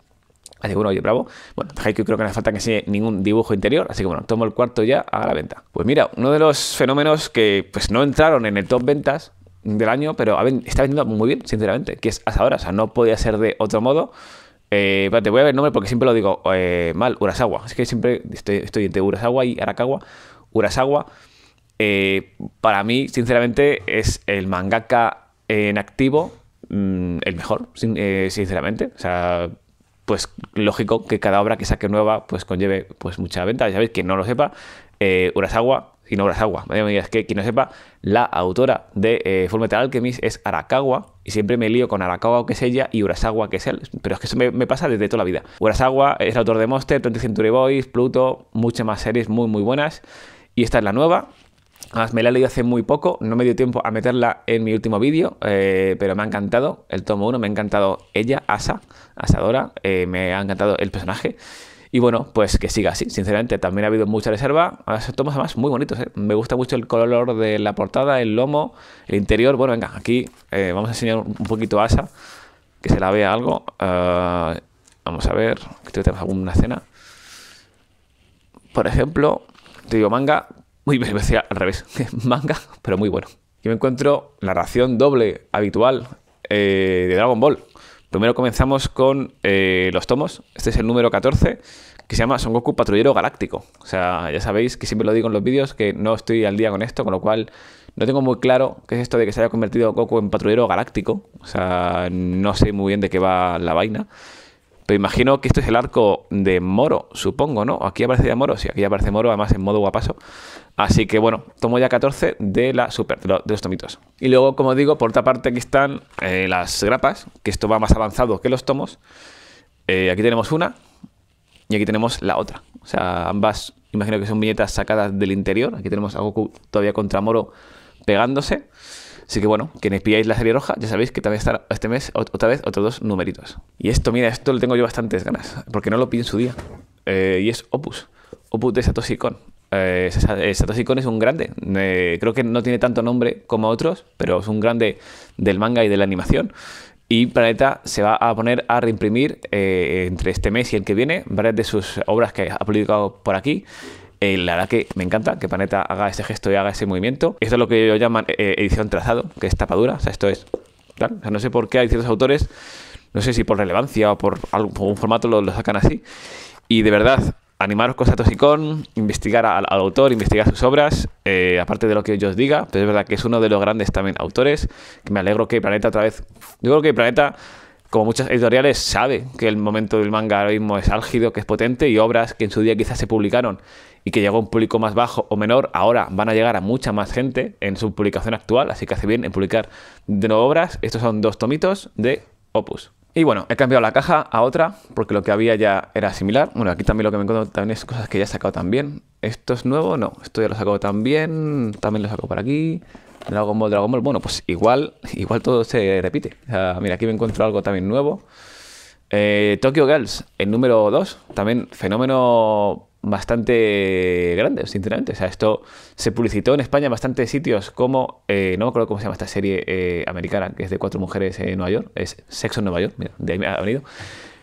Así bueno, oye, bravo. Bueno, Haikyuu creo que no hace falta que sea ningún dibujo interior, así que bueno, tomo el cuarto ya a la venta. Pues mira, uno de los fenómenos que pues no entraron en el top ventas del año, pero está vendiendo muy bien, sinceramente, que es hasta ahora, o sea, no podía ser de otro modo. Eh, te voy a ver el nombre porque siempre lo digo eh, mal, Urasawa. Es que siempre estoy, entre Urasawa y Arakawa. Urasawa, eh, para mí, sinceramente, es el mangaka en activo, mm, el mejor, sinceramente. O sea, pues lógico que cada obra que saque nueva pues conlleve pues mucha venta. Ya sabéis, quien no lo sepa, eh, Urasawa, y no Urasawa, es que quien no sepa, la autora de eh, Fullmetal Alchemist es Arakawa, y siempre me lío con Arakawa que es ella y Urasawa que es él, pero es que eso me, pasa desde toda la vida. Urasawa es autor de Monster, 20 Century Boys, Pluto, muchas más series muy muy buenas, y esta es la nueva, Además, me la he leído hace muy poco, no me dio tiempo a meterla en mi último vídeo, eh, pero me ha encantado el tomo 1, me ha encantado ella, Asa, Asadora, eh, me ha encantado el personaje. Y bueno, pues que siga así, sinceramente, también ha habido mucha reserva. Son tomos además muy bonitos, ¿eh? me gusta mucho el color de la portada, el lomo, el interior. Bueno, venga, aquí eh, vamos a enseñar un poquito a Asa, que se la vea algo. vamos a ver, que tenemos alguna escena. Por ejemplo, te digo manga, muy me decía al revés. Manga, pero muy bueno. Yo me encuentro la ración doble habitual eh, de Dragon Ball. Primero comenzamos con eh, los tomos. Este es el número 14, que se llama Son Goku Patrullero Galáctico. O sea, ya sabéis que siempre lo digo en los vídeos, que no estoy al día con esto, con lo cual no tengo muy claro qué es esto de que se haya convertido Goku en patrullero galáctico. O sea, no sé muy bien de qué va la vaina. Pero imagino que esto es el arco de Moro, supongo, ¿no? Aquí aparece ya Moro, sí, aquí aparece Moro, además en modo guapaso. Así que bueno, tomo ya 14 de la super, de, los tomitos. Y luego, como digo, por otra parte aquí están eh, las grapas, que esto va más avanzado que los tomos. Eh, aquí tenemos una y aquí tenemos la otra. O sea, ambas imagino que son viñetas sacadas del interior. Aquí tenemos a Goku todavía contra Moro pegándose. Así que bueno, quienes pilláis la serie roja, ya sabéis que también estará este mes otra vez otros dos numeritos. Y esto, mira, esto lo tengo yo bastantes ganas, porque no lo pillé en su día. Eh, y es Opus, Opus de Satoshi Kon. Eh, eh, Satoshi Kon es un grande, creo que no tiene tanto nombre como otros, pero es un grande del manga y de la animación. Y Planeta se va a poner a reimprimir entre este mes y el que viene varias de sus obras que ha publicado por aquí eh, la verdad que me encanta que Planeta haga ese gesto y haga ese movimiento. Esto es lo que ellos llaman eh, eh, edición trazado, que es tapadura. O sea, esto es. no sé por qué hay ciertos autores, no sé si por relevancia o por algún formato lo, sacan así. Y de verdad, animaros con Satoshi con investigar al, autor, investigar sus obras, aparte de lo que yo os diga, pero es verdad que es uno de los grandes también autores, que me alegro que Planeta otra vez, yo creo que Planeta como muchas editoriales, sabe que el momento del manga ahora mismo es álgido, que es potente y obras que en su día quizás se publicaron y que llegó a un público más bajo o menor, ahora van a llegar a mucha más gente en su publicación actual, así que hace bien en publicar de nuevo obras. Estos son dos tomitos de Opus. Y bueno, he cambiado la caja a otra porque lo que había ya era similar. Bueno, aquí también lo que me encuentro también es cosas que ya he sacado también. ¿Esto es nuevo? No, esto ya lo he sacado también. También lo saco por aquí. Dragon Ball, Dragon Ball. Bueno, pues igual, igual todo se repite. mira, aquí me encuentro algo también nuevo. Eh, Tokyo Girls, el número 2, también fenómeno bastante grande, sinceramente. O sea, esto se publicitó en España en bastantes sitios, como, eh, no me acuerdo cómo se llama esta serie eh, americana, que es de cuatro mujeres en Nueva York, es Sexo en Nueva York, mira, de ahí me ha venido.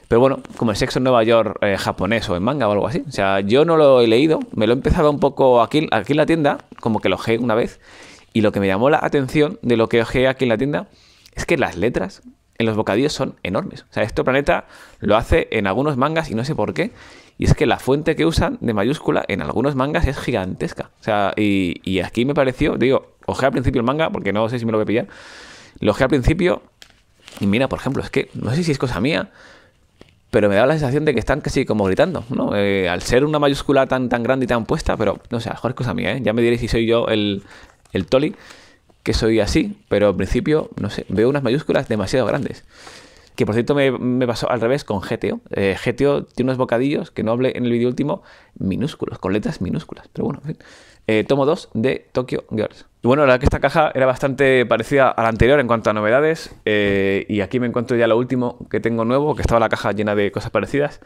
Pero bueno, como el sexo en Nueva York japonés o en manga o algo así. O sea, yo no lo he leído, me lo he empezado un poco aquí, aquí en la tienda, como que lo he una vez, y lo que me llamó la atención de lo que ojé aquí en la tienda es que las letras en los bocadillos son enormes. O sea, esto Planeta lo hace en algunos mangas y no sé por qué. Y es que la fuente que usan de mayúscula en algunos mangas es gigantesca. O sea, y, aquí me pareció, digo, ojé al principio el manga porque no sé si me lo voy a pillar. Lo ojé al principio y mira, por ejemplo, es que no sé si es cosa mía, pero me da la sensación de que están casi como gritando, ¿no? Eh, al ser una mayúscula tan, tan grande y tan puesta, pero no sé, a lo mejor es cosa mía, ¿eh? Ya me diréis si soy yo el, el Toli, que soy así, pero al principio, no sé, veo unas mayúsculas demasiado grandes. Que por cierto me, pasó al revés con GTO. Eh, GTO tiene unos bocadillos que no hablé en el vídeo último, minúsculos, con letras minúsculas. Pero bueno, en fin. Eh, tomo dos de Tokyo Girls. Bueno, la que esta caja era bastante parecida a la anterior en cuanto a novedades. Eh, y aquí me encuentro ya lo último que tengo nuevo, que estaba la caja llena de cosas parecidas.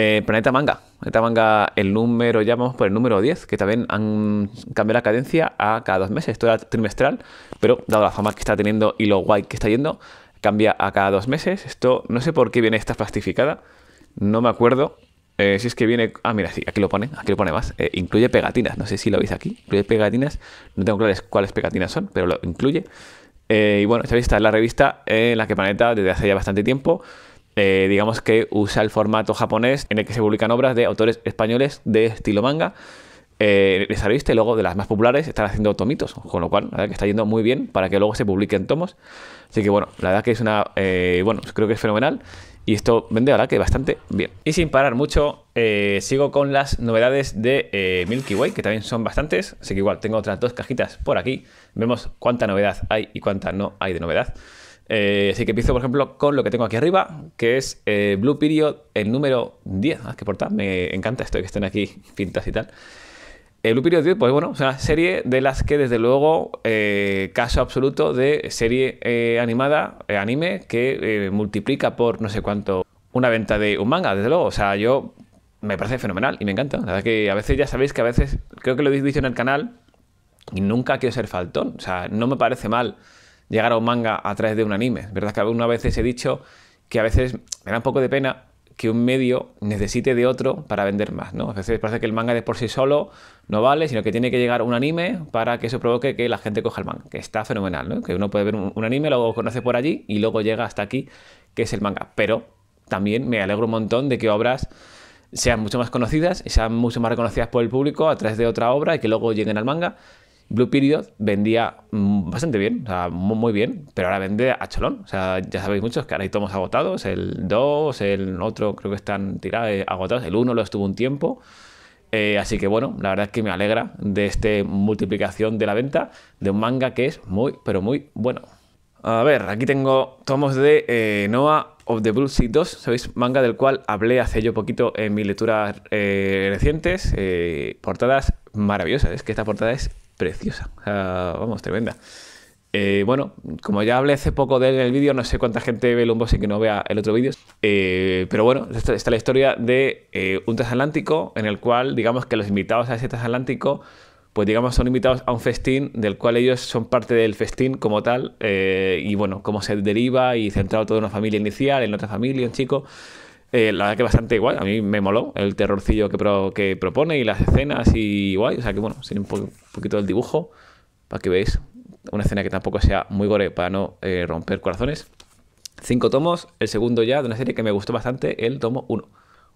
Eh, planeta Manga. Planeta Manga, el número, ya vamos por el número 10, que también han cambiado la cadencia a cada dos meses. Esto era trimestral, pero dado la fama que está teniendo y lo guay que está yendo, cambia a cada dos meses. Esto, no sé por qué viene esta plastificada, no me acuerdo. Eh, si es que viene. Ah, mira, sí, aquí lo pone, aquí lo pone más. Eh, incluye pegatinas, no sé si lo veis aquí. Incluye pegatinas, no tengo claras cuáles pegatinas son, pero lo incluye. y bueno, esta, esta es la revista en la que Planeta desde hace ya bastante tiempo eh, digamos que usa el formato japonés en el que se publican obras de autores españoles de estilo manga. Eh, les esa revista luego de las más populares están haciendo tomitos, con lo cual que está yendo muy bien para que luego se publiquen tomos. Así que bueno, la verdad que es una, eh, bueno, creo que es fenomenal y esto vende ahora que bastante bien. Y sin parar mucho, sigo con las novedades de Milky Way, que también son bastantes. Así que igual tengo otras dos cajitas por aquí. Vemos cuánta novedad hay y cuánta no hay de novedad. Eh, así que empiezo, por ejemplo, con lo que tengo aquí arriba, que es eh, Blue Period, el número 10. Ah, qué me encanta esto que estén aquí pintas y tal. Eh, Blue Period 10, pues bueno, es una serie de las que desde luego caso absoluto de serie animada, anime, que multiplica por no sé cuánto una venta de un manga, desde luego. O sea, yo me parece fenomenal y me encanta. La verdad que a veces ya sabéis que a veces, creo que lo he dicho en el canal, y nunca quiero ser faltón. O sea, no me parece mal llegar a un manga a través de un anime. Es ¿Verdad? Que algunas veces he dicho que a veces me da un poco de pena que un medio necesite de otro para vender más, ¿no? A veces parece que el manga de por sí solo no vale, sino que tiene que llegar un anime para que eso provoque que la gente coja el manga, que está fenomenal, Que uno puede ver un, anime, luego conoce por allí y luego llega hasta aquí, que es el manga. Pero también me alegro un montón de que obras sean mucho más conocidas y sean mucho más reconocidas por el público a través de otra obra y que luego lleguen al manga Blue Period vendía mm, bastante bien, o sea, muy, bien, pero ahora vende a cholón. O sea, ya sabéis muchos que ahora hay tomos agotados, el 2, el otro creo que están tirados, eh, agotados, el 1 lo estuvo un tiempo. Eh, así que bueno, la verdad es que me alegra de esta multiplicación de la venta de un manga que es muy, pero muy bueno. A ver, aquí tengo tomos de eh, Noah of the Blue Sea 2, ¿sabéis? Manga del cual hablé hace yo poquito en mis lecturas recientes. portadas maravillosas, es que esta portada es preciosa. vamos, tremenda. Eh, bueno, como ya hablé hace poco del él el vídeo, no sé cuánta gente ve el y que no vea el otro vídeo. Eh, pero bueno, esta, la historia de eh, un transatlántico en el cual, digamos que los invitados a ese transatlántico, pues digamos, son invitados a un festín del cual ellos son parte del festín como tal. y bueno, cómo se deriva y centrado toda una familia inicial, en otra familia, un chico. Eh, la verdad que bastante guay, a mí me moló el terrorcillo que, que propone y las escenas y guay, o sea que bueno, sin un, poquito del dibujo para que veáis una escena que tampoco sea muy gore para no eh, romper corazones. Cinco tomos, el segundo ya de una serie que me gustó bastante, el tomo uno.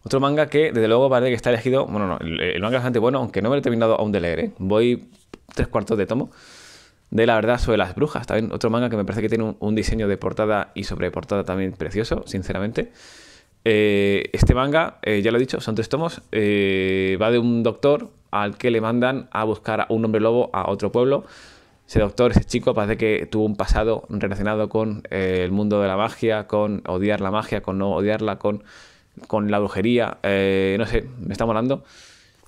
Otro manga que desde luego parece que está elegido, bueno, no, el, manga es bastante bueno, aunque no me lo he terminado aún de leer, ¿eh? voy tres cuartos de tomo de la verdad sobre las brujas, también otro manga que me parece que tiene un, diseño de portada y sobre portada también precioso, sinceramente. Eh, este manga, eh, ya lo he dicho, son tres tomos, eh, va de un doctor al que le mandan a buscar a un hombre lobo a otro pueblo. Ese doctor, ese chico, parece que tuvo un pasado relacionado con el mundo de la magia, con odiar la magia, con no odiarla, con, la brujería. no sé, me está molando.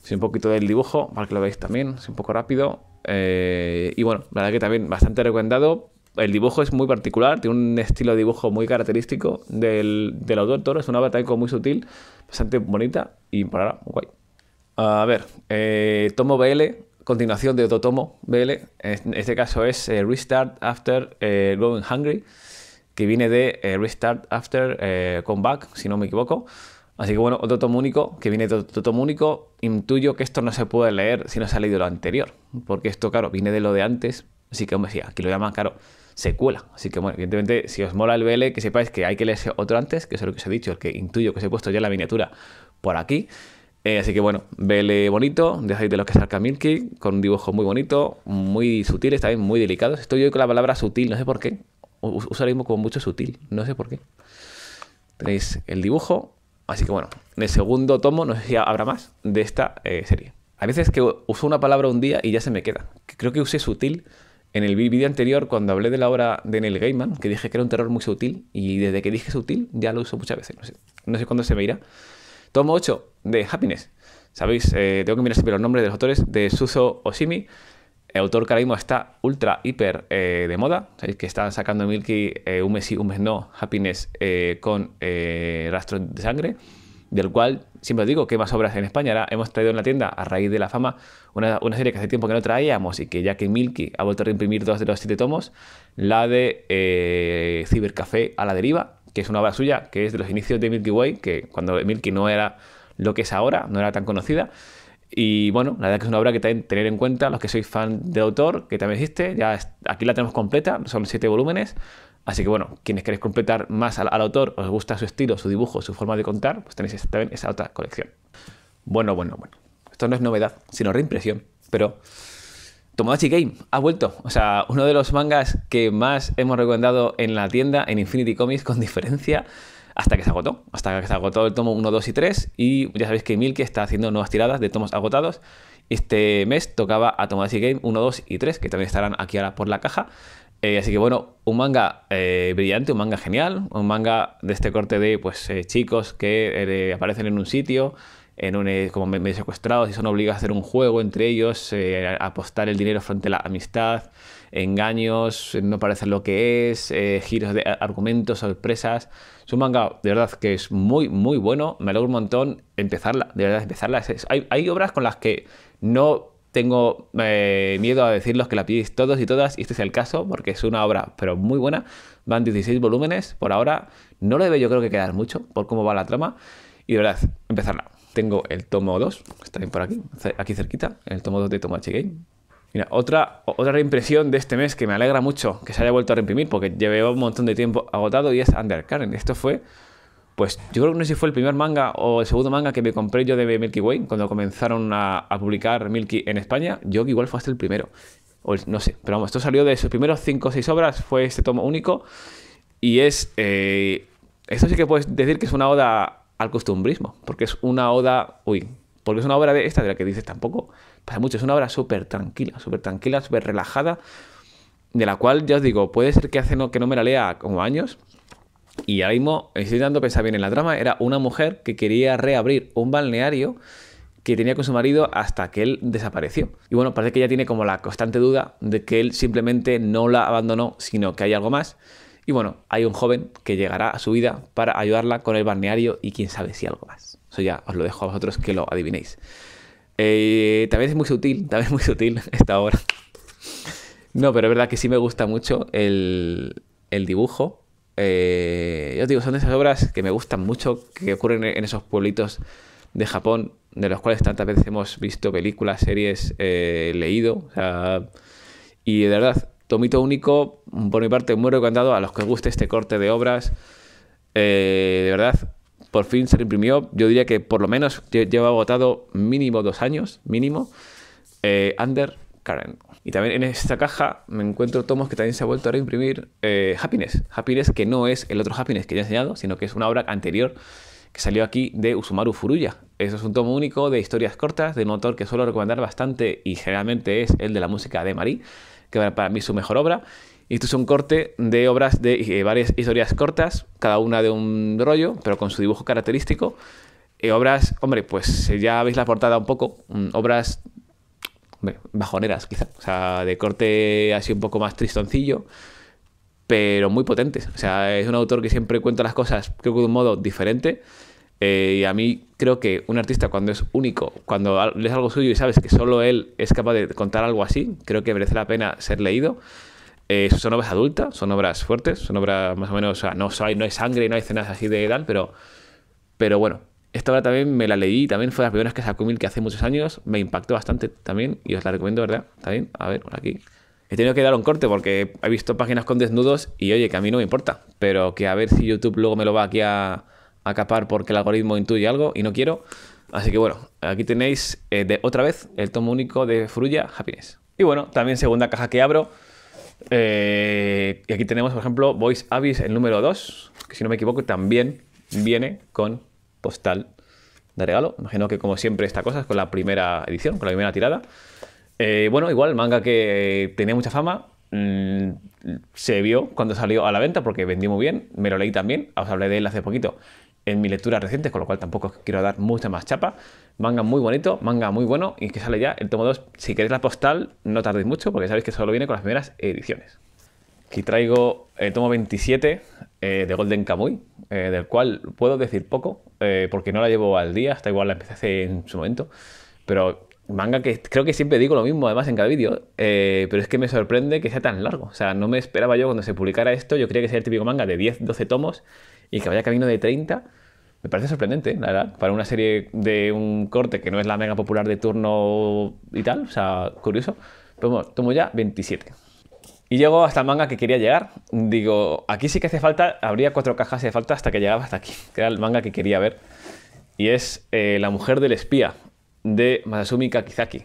Soy un poquito del dibujo, para que lo veáis también, es un poco rápido. y bueno, la verdad que también bastante recomendado el dibujo es muy particular, tiene un estilo de dibujo muy característico del, autor Es una batalla muy sutil, bastante bonita y para ahora guay. Ah, a ver, eh, tomo BL, continuación de otro tomo BL. En este caso es eh, Restart After eh, Going Hungry, que viene de Restart After Come Back, si no me equivoco. Así que bueno, otro tomo único, que viene de otro tomo único. Intuyo que esto no se puede leer si no se ha leído lo anterior, porque esto, claro, viene de lo de antes. Así que, hombre, decía aquí lo llaman, claro se cuela. Así que, bueno, evidentemente, si os mola el BL, que sepáis que hay que leerse otro antes, que es lo que os he dicho, el que intuyo que os he puesto ya la miniatura por aquí. Eh, así que bueno, BL bonito, de de lo que es Milky, con un dibujo muy bonito, muy sutil, también muy delicado. Estoy hoy con la palabra sutil, no sé por qué. Uso mismo como mucho sutil, no sé por qué. Tenéis el dibujo, así que bueno, en el segundo tomo, no sé si habrá más, de esta eh, serie. A veces que uso una palabra un día y ya se me queda. Creo que usé sutil en el vídeo anterior, cuando hablé de la obra de Neil Gaiman, que dije que era un terror muy sutil, y desde que dije sutil ya lo uso muchas veces. No sé, cuándo se me irá. Tomo 8 de Happiness. Sabéis, eh, tengo que mirar siempre los nombres de los autores, de Suzo Oshimi, el autor que está ultra, hiper eh, de moda. Sabéis que están sacando Milky eh, un mes sí, un mes no, Happiness con Rastro de sangre, del cual siempre digo que más obras en España. Ahora hemos traído en la tienda, a raíz de la fama, una, serie que hace tiempo que no traíamos y que ya que Milky ha vuelto a reimprimir dos de los siete tomos, la de eh, Cibercafé a la deriva, que es una obra suya, que es de los inicios de Milky Way, que cuando Milky no era lo que es ahora, no era tan conocida. Y bueno, la verdad que es una obra que también tener en cuenta los que sois fan de autor, que también existe. Ya aquí la tenemos completa, son siete volúmenes. Así que bueno, quienes queréis completar más al, autor, os gusta su estilo, su dibujo, su forma de contar, pues tenéis también esa otra colección. Bueno, bueno, bueno. Esto no es novedad, sino reimpresión. Pero Tomodachi Game ha vuelto. O sea, uno de los mangas que más hemos recomendado en la tienda, en Infinity Comics, con diferencia, hasta que se agotó. Hasta que se agotó el tomo 1, 2 y 3. Y ya sabéis que Milky está haciendo nuevas tiradas de tomos agotados. Este mes tocaba a Tomodachi Game 1, 2 y 3, que también estarán aquí ahora por la caja. Eh, así que bueno, un manga eh, brillante, un manga genial, un manga de este corte de pues eh, chicos que aparecen en un sitio, en un, como medio secuestrados y son obligados a hacer un juego entre ellos, apostar el dinero frente a la amistad, engaños, no parece lo que es, giros de argumentos, sorpresas. Es un manga de verdad que es muy, muy bueno. Me alegro un montón empezarla, de verdad empezarla. hay obras con las que no tengo eh, miedo a decirlos que la pedís todos y todas, y este es el caso, porque es una obra, pero muy buena. Van 16 volúmenes, por ahora no le debe yo creo que quedar mucho por cómo va la trama. Y de verdad, empezarla. Tengo el tomo 2, está bien por aquí, aquí cerquita, el tomo 2 de Tomachi Game. Mira, otra, otra reimpresión de este mes que me alegra mucho que se haya vuelto a reimprimir porque llevé un montón de tiempo agotado y es Undercurrent. Esto fue pues yo creo que no sé si fue el primer manga o el segundo manga que me compré yo de Milky Way, cuando comenzaron a, publicar Milky en España, yo que igual fue hasta el primero. O no sé, pero vamos, esto salió de sus primeros 5 o 6 obras, fue este tomo único. Y es. Eh, esto sí que puedes decir que es una oda al costumbrismo, porque es una oda. Uy, porque es una obra de esta, de la que dices tampoco. para mucho, es una obra súper tranquila, súper tranquila, súper relajada, de la cual, ya os digo, puede ser que hace no, que no me la lea como años y ahora mismo, dando pensar bien en la trama, era una mujer que quería reabrir un balneario que tenía con su marido hasta que él desapareció. Y bueno, parece que ella tiene como la constante duda de que él simplemente no la abandonó, sino que hay algo más. Y bueno, hay un joven que llegará a su vida para ayudarla con el balneario y quién sabe si algo más. Eso ya os lo dejo a vosotros que lo adivinéis. Eh, tal vez es muy sutil, tal es muy sutil esta obra. No, pero es verdad que sí me gusta mucho el dibujo eh, yo os digo, son de esas obras que me gustan mucho, que ocurren en esos pueblitos de Japón, de los cuales tantas veces hemos visto películas, series, eh, leído. y de verdad, Tomito Único, por mi parte, muero recomendado a los que guste este corte de obras. Eh, de verdad, por fin se reprimió imprimió. Yo diría que por lo menos lleva agotado mínimo dos años, mínimo. Under Current. Y también en esta caja me encuentro tomos que también se ha vuelto a reimprimir eh, Happiness. Happiness que no es el otro Happiness que ya he enseñado, sino que es una obra anterior que salió aquí de Usumaru Furuya. Eso es un tomo único de historias cortas, de un autor que suelo recomendar bastante y generalmente es el de la música de Marie, que para mí es su mejor obra. Y esto es un corte de obras de eh, varias historias cortas, cada una de un rollo, pero con su dibujo característico. Eh, obras, hombre, pues ya veis la portada un poco, mm, obras bajoneras quizá, o sea, de corte así un poco más tristoncillo, pero muy potentes. O sea, es un autor que siempre cuenta las cosas, creo que de un modo diferente. Eh, y a mí creo que un artista cuando es único, cuando lees algo suyo y sabes que solo él es capaz de contar algo así, creo que merece la pena ser leído. Eh, son obras adultas, son obras fuertes, son obras más o menos, o sea, no, hay sangre, no hay escenas así de edad, pero, pero bueno, esta obra también me la leí, también fue de las primeras que sacó Mil que hace muchos años, me impactó bastante también y os la recomiendo, ¿verdad? También, a ver, por aquí. He tenido que dar un corte porque he visto páginas con desnudos y oye, que a mí no me importa, pero que a ver si YouTube luego me lo va aquí a, acapar capar porque el algoritmo intuye algo y no quiero. Así que bueno, aquí tenéis eh, de, otra vez el tomo único de Fruya Happiness. Y bueno, también segunda caja que abro. Eh, y aquí tenemos, por ejemplo, Voice Abyss, el número 2, que si no me equivoco también viene con postal pues de regalo. Imagino que como siempre esta cosa es con la primera edición, con la primera tirada. Eh, bueno, igual, manga que tenía mucha fama, mm, se vio cuando salió a la venta porque vendió muy bien, me lo leí también, os hablé de él hace poquito en mi lectura recientes, con lo cual tampoco quiero dar mucha más chapa. Manga muy bonito, manga muy bueno y que sale ya el tomo 2. Si queréis la postal, no tardéis mucho porque sabéis que solo viene con las primeras ediciones. Aquí traigo el tomo 27, eh, de Golden Kamuy, eh, del cual puedo decir poco, eh, porque no la llevo al día, hasta igual la empecé en su momento, pero manga que creo que siempre digo lo mismo además en cada vídeo, pero es que me sorprende que sea tan largo, o sea, no me esperaba yo cuando se publicara esto, yo creía que sería el típico manga de 10, 12 tomos y que vaya camino de 30, me parece sorprendente, la verdad, para una serie de un corte que no es la mega popular de turno y tal, o sea, curioso, pero bueno, tomo ya 27. Y llego hasta el manga que quería llegar. Digo, aquí sí que hace falta, habría cuatro cajas de falta hasta que llegaba hasta aquí, que era el manga que quería ver. Y es eh, La mujer del espía, de Masasumi Kakizaki,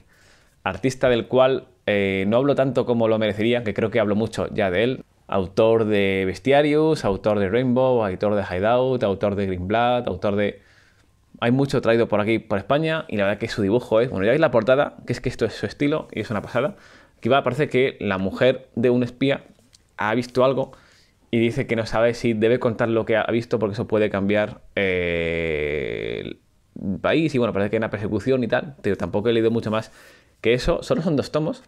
artista del cual eh, no hablo tanto como lo merecería, que creo que hablo mucho ya de él. Autor de Bestiarius, autor de Rainbow, autor de Hideout, autor de Green Blood, autor de... Hay mucho traído por aquí, por España, y la verdad que su dibujo es... Bueno, ya veis la portada, que es que esto es su estilo y es una pasada que va parece que la mujer de un espía ha visto algo y dice que no sabe si debe contar lo que ha visto porque eso puede cambiar eh, el país y bueno, parece que hay una persecución y tal, pero tampoco he leído mucho más que eso, solo son dos tomos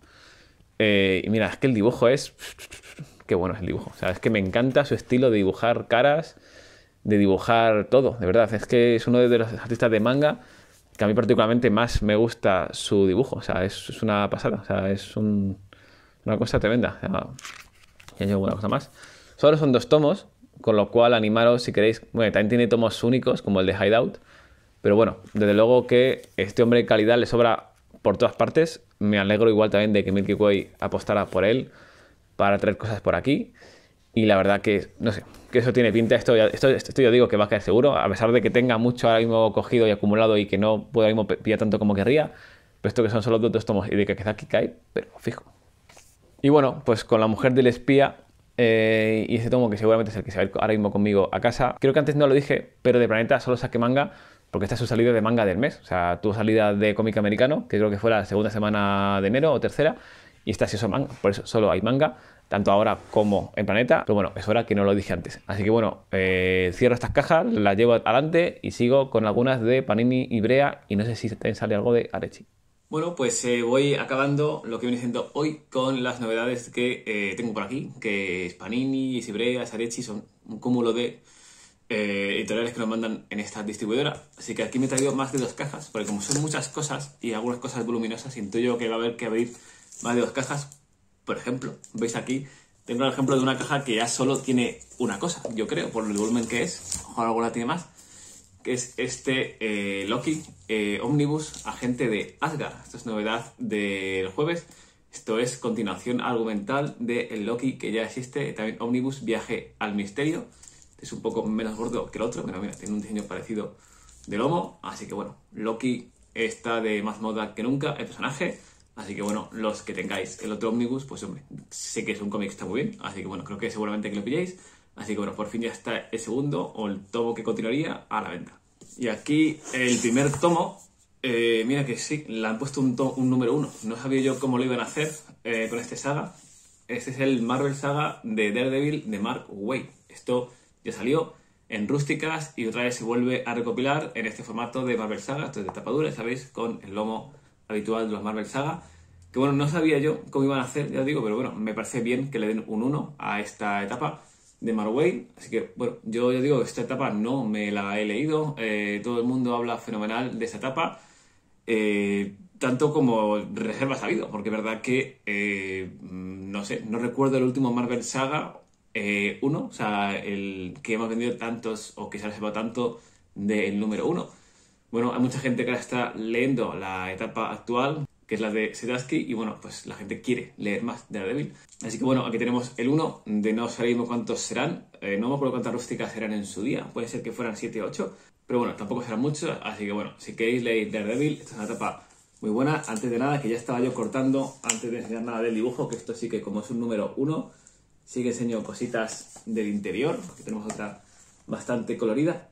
eh, y mira, es que el dibujo es... Qué bueno es el dibujo, o es que me encanta su estilo de dibujar caras, de dibujar todo, de verdad, es que es uno de los artistas de manga que a mí particularmente más me gusta su dibujo. O sea, es, una pasada. O sea, es una cosa tremenda. O sea, ya llevo una cosa más. Solo son dos tomos, con lo cual animaros si queréis. Bueno, también tiene tomos únicos, como el de Hideout. Pero bueno, desde luego que este hombre de calidad le sobra por todas partes. Me alegro igual también de que Milky Way apostara por él para traer cosas por aquí. Y la verdad que, no sé, que eso tiene pinta, esto, esto, yo digo que va a caer seguro, a pesar de que tenga mucho ahora mismo cogido y acumulado y que no pueda irme mismo pillar tanto como querría, pero esto que son solo dos, tomos y de que quizá aquí cae, pero fijo. Y bueno, pues con la mujer del espía eh, y ese tomo que seguramente es el que se va a ir ahora mismo conmigo a casa, creo que antes no lo dije, pero de Planeta solo saqué manga porque esta es su salida de manga del mes, o sea, tuvo salida de cómic americano, que creo que fue la segunda semana de enero o tercera, y esta sí es manga, por eso solo hay manga tanto ahora como en planeta. Pero bueno, es hora que no lo dije antes. Así que bueno, eh, cierro estas cajas, las llevo adelante y sigo con algunas de Panini y Brea. Y no sé si también sale algo de Arechi. Bueno, pues eh, voy acabando lo que viene siendo hoy con las novedades que eh, tengo por aquí, que es Panini, Ibrea, Arechi, son un cúmulo de editoriales que nos mandan en esta distribuidora. Así que aquí me he traído más de dos cajas, porque como son muchas cosas y algunas cosas voluminosas, siento yo que va a haber que abrir más de dos cajas por ejemplo, veis aquí, tengo el ejemplo de una caja que ya solo tiene una cosa, yo creo, por el volumen que es. Ojalá alguna tiene más. Que es este eh, Loki eh, Omnibus, agente de Asgard. Esto es novedad del jueves. Esto es continuación argumental de el Loki que ya existe. También Omnibus, viaje al misterio. Este es un poco menos gordo que el otro, pero mira, tiene un diseño parecido de lomo. Así que bueno, Loki está de más moda que nunca el personaje. Así que bueno, los que tengáis el otro Omnibus, pues hombre, sé que es un cómic que está muy bien, así que bueno, creo que seguramente que lo pilléis. Así que bueno, por fin ya está el segundo o el tomo que continuaría a la venta. Y aquí el primer tomo, eh, mira que sí, le han puesto un, un, número uno. No sabía yo cómo lo iban a hacer eh, con este saga. Este es el Marvel Saga de Daredevil de Mark Waid. Esto ya salió en rústicas y otra vez se vuelve a recopilar en este formato de Marvel Saga, esto es de tapadura, sabéis, con el lomo habitual de los Marvel Saga. Que bueno, no sabía yo cómo iban a hacer, ya digo, pero bueno, me parece bien que le den un 1 a esta etapa de Marway. Así que bueno, yo ya digo, esta etapa no me la he leído. Eh, todo el mundo habla fenomenal de esta etapa. Eh, tanto como reserva sabido, porque es verdad que eh, no sé, no recuerdo el último Marvel Saga 1, eh, o sea, el que hemos vendido tantos o que se ha reservado tanto del número 1. Bueno, hay mucha gente que ahora está leyendo la etapa actual, que es la de sedaski y bueno, pues la gente quiere leer más de Daredevil. Así que bueno, aquí tenemos el 1, de no sabemos cuántos serán, eh, no me acuerdo cuántas rústicas serán en su día, puede ser que fueran 7 o 8, pero bueno, tampoco serán muchos, así que bueno, si queréis leer Daredevil, esta es una etapa muy buena. Antes de nada, que ya estaba yo cortando, antes de enseñar nada del dibujo, que esto sí que como es un número 1, sí que enseño cositas del interior, aquí tenemos otra bastante colorida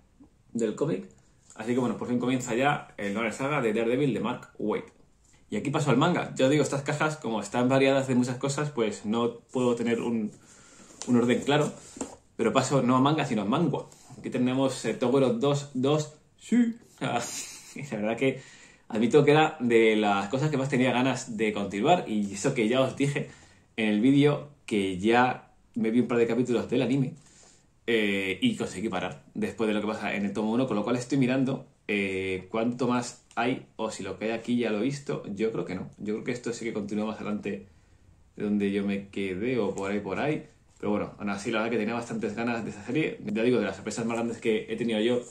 del cómic. Así que bueno, por fin comienza ya el la Saga de Daredevil de Mark Waid. Y aquí paso al manga. Yo digo, estas cajas, como están variadas de muchas cosas, pues no puedo tener un, orden claro. Pero paso no a manga, sino a mangua. Aquí tenemos Toguro 2, 2, sí. Ah, la verdad que admito que era de las cosas que más tenía ganas de continuar. Y eso que ya os dije en el vídeo, que ya me vi un par de capítulos del anime eh, y conseguí parar después de lo que pasa en el tomo 1, con lo cual estoy mirando eh, cuánto más hay o si lo que hay aquí ya lo he visto. Yo creo que no. Yo creo que esto sí que continúa más adelante de donde yo me quedé o por ahí, por ahí. Pero bueno, aún así la verdad que tenía bastantes ganas de esa serie. Ya digo, de las sorpresas más grandes que he tenido yo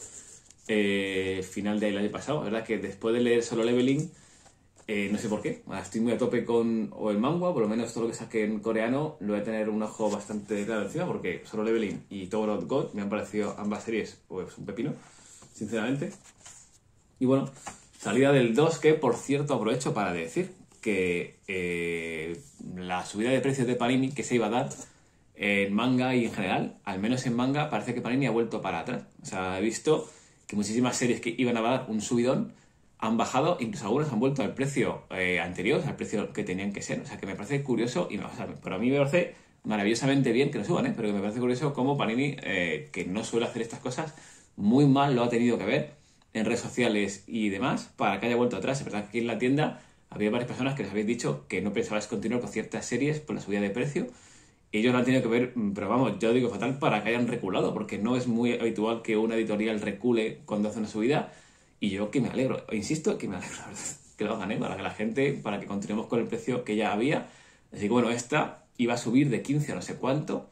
eh, final del año pasado. La verdad que después de leer solo Leveling eh, no sé por qué. Ah, estoy muy a tope con o el manga, por lo menos todo lo que saque en coreano lo voy a tener un ojo bastante claro encima porque Solo Leveling y Tower of God me han parecido ambas series pues un pepino, sinceramente. Y bueno, salida del 2 que por cierto aprovecho para decir que eh, la subida de precios de Panini que se iba a dar en manga y en general, al menos en manga, parece que Panini ha vuelto para atrás. O sea, he visto que muchísimas series que iban a dar un subidón han bajado, incluso algunos han vuelto al precio eh, anterior, al precio que tenían que ser. O sea, que me parece curioso y o Pero para mí me parece maravillosamente bien que lo suban, ¿eh? pero que me parece curioso cómo Panini, eh, que no suele hacer estas cosas, muy mal lo ha tenido que ver en redes sociales y demás para que haya vuelto atrás. Es verdad que aquí en la tienda había varias personas que les habéis dicho que no pensabais continuar con ciertas series por la subida de precio. Ellos lo han tenido que ver, mm, pero vamos, yo digo fatal para que hayan reculado, porque no es muy habitual que una editorial recule cuando hace una subida y yo que me alegro, insisto, que me alegro que lo hagan, ¿eh? para que la gente, para que continuemos con el precio que ya había. Así que bueno, esta iba a subir de 15 a no sé cuánto,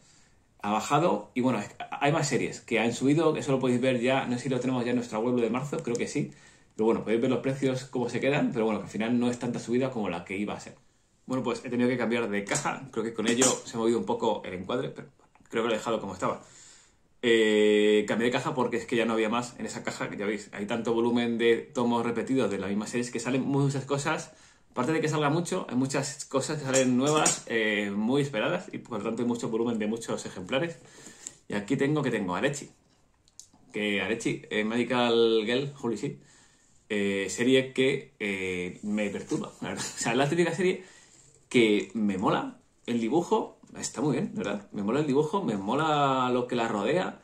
ha bajado y bueno, hay más series que han subido, eso lo podéis ver ya, no sé si lo tenemos ya en nuestra web de marzo, creo que sí. Pero bueno, podéis ver los precios, cómo se quedan, pero bueno, que al final no es tanta subida como la que iba a ser. Bueno, pues he tenido que cambiar de caja, creo que con ello se ha movido un poco el encuadre, pero creo que lo he dejado como estaba eh, cambié de caja porque es que ya no había más en esa caja, que ya veis, hay tanto volumen de tomos repetidos de la misma serie que salen muchas cosas. Aparte de que salga mucho, hay muchas cosas que salen nuevas, eh, muy esperadas, y por lo tanto hay mucho volumen de muchos ejemplares. Y aquí tengo que tengo Arechi, que Arechi, eh, Medical Girl, Holy Shit, eh, serie que me perturba. o sea, es la típica serie que me mola el dibujo, está muy bien, verdad. Me mola el dibujo, me mola lo que la rodea.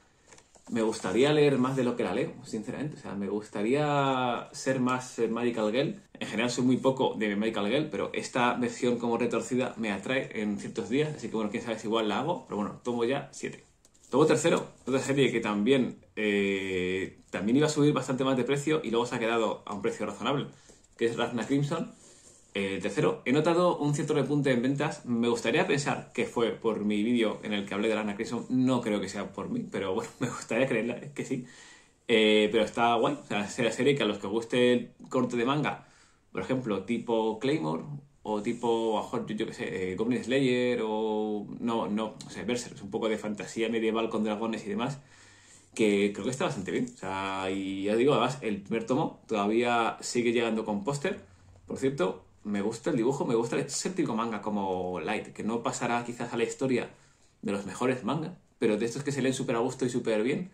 Me gustaría leer más de lo que la leo, sinceramente. O sea, me gustaría ser más eh, Medical Girl. En general soy muy poco de Medical Girl, pero esta versión como retorcida me atrae en ciertos días. Así que bueno, quién sabe si igual la hago. Pero bueno, tomo ya 7. Tomo tercero, otra serie que también, eh, también iba a subir bastante más de precio y luego se ha quedado a un precio razonable, que es Ragnar Crimson tercero, eh, he notado un cierto repunte en ventas. Me gustaría pensar que fue por mi vídeo en el que hablé de la Anacrisis. No creo que sea por mí, pero bueno, me gustaría creerla, que sí. Eh, pero está guay. O sea, será serie que a los que guste el corte de manga, por ejemplo, tipo Claymore o tipo, mejor, yo, qué sé, eh, Goblin Slayer o. No, no, o sea, es un poco de fantasía medieval con dragones y demás, que creo que está bastante bien. O sea, y ya digo, además, el primer tomo todavía sigue llegando con póster, por cierto, me gusta el dibujo, me gusta el escéptico manga como Light, que no pasará quizás a la historia de los mejores mangas, pero de estos que se leen súper a gusto y súper bien.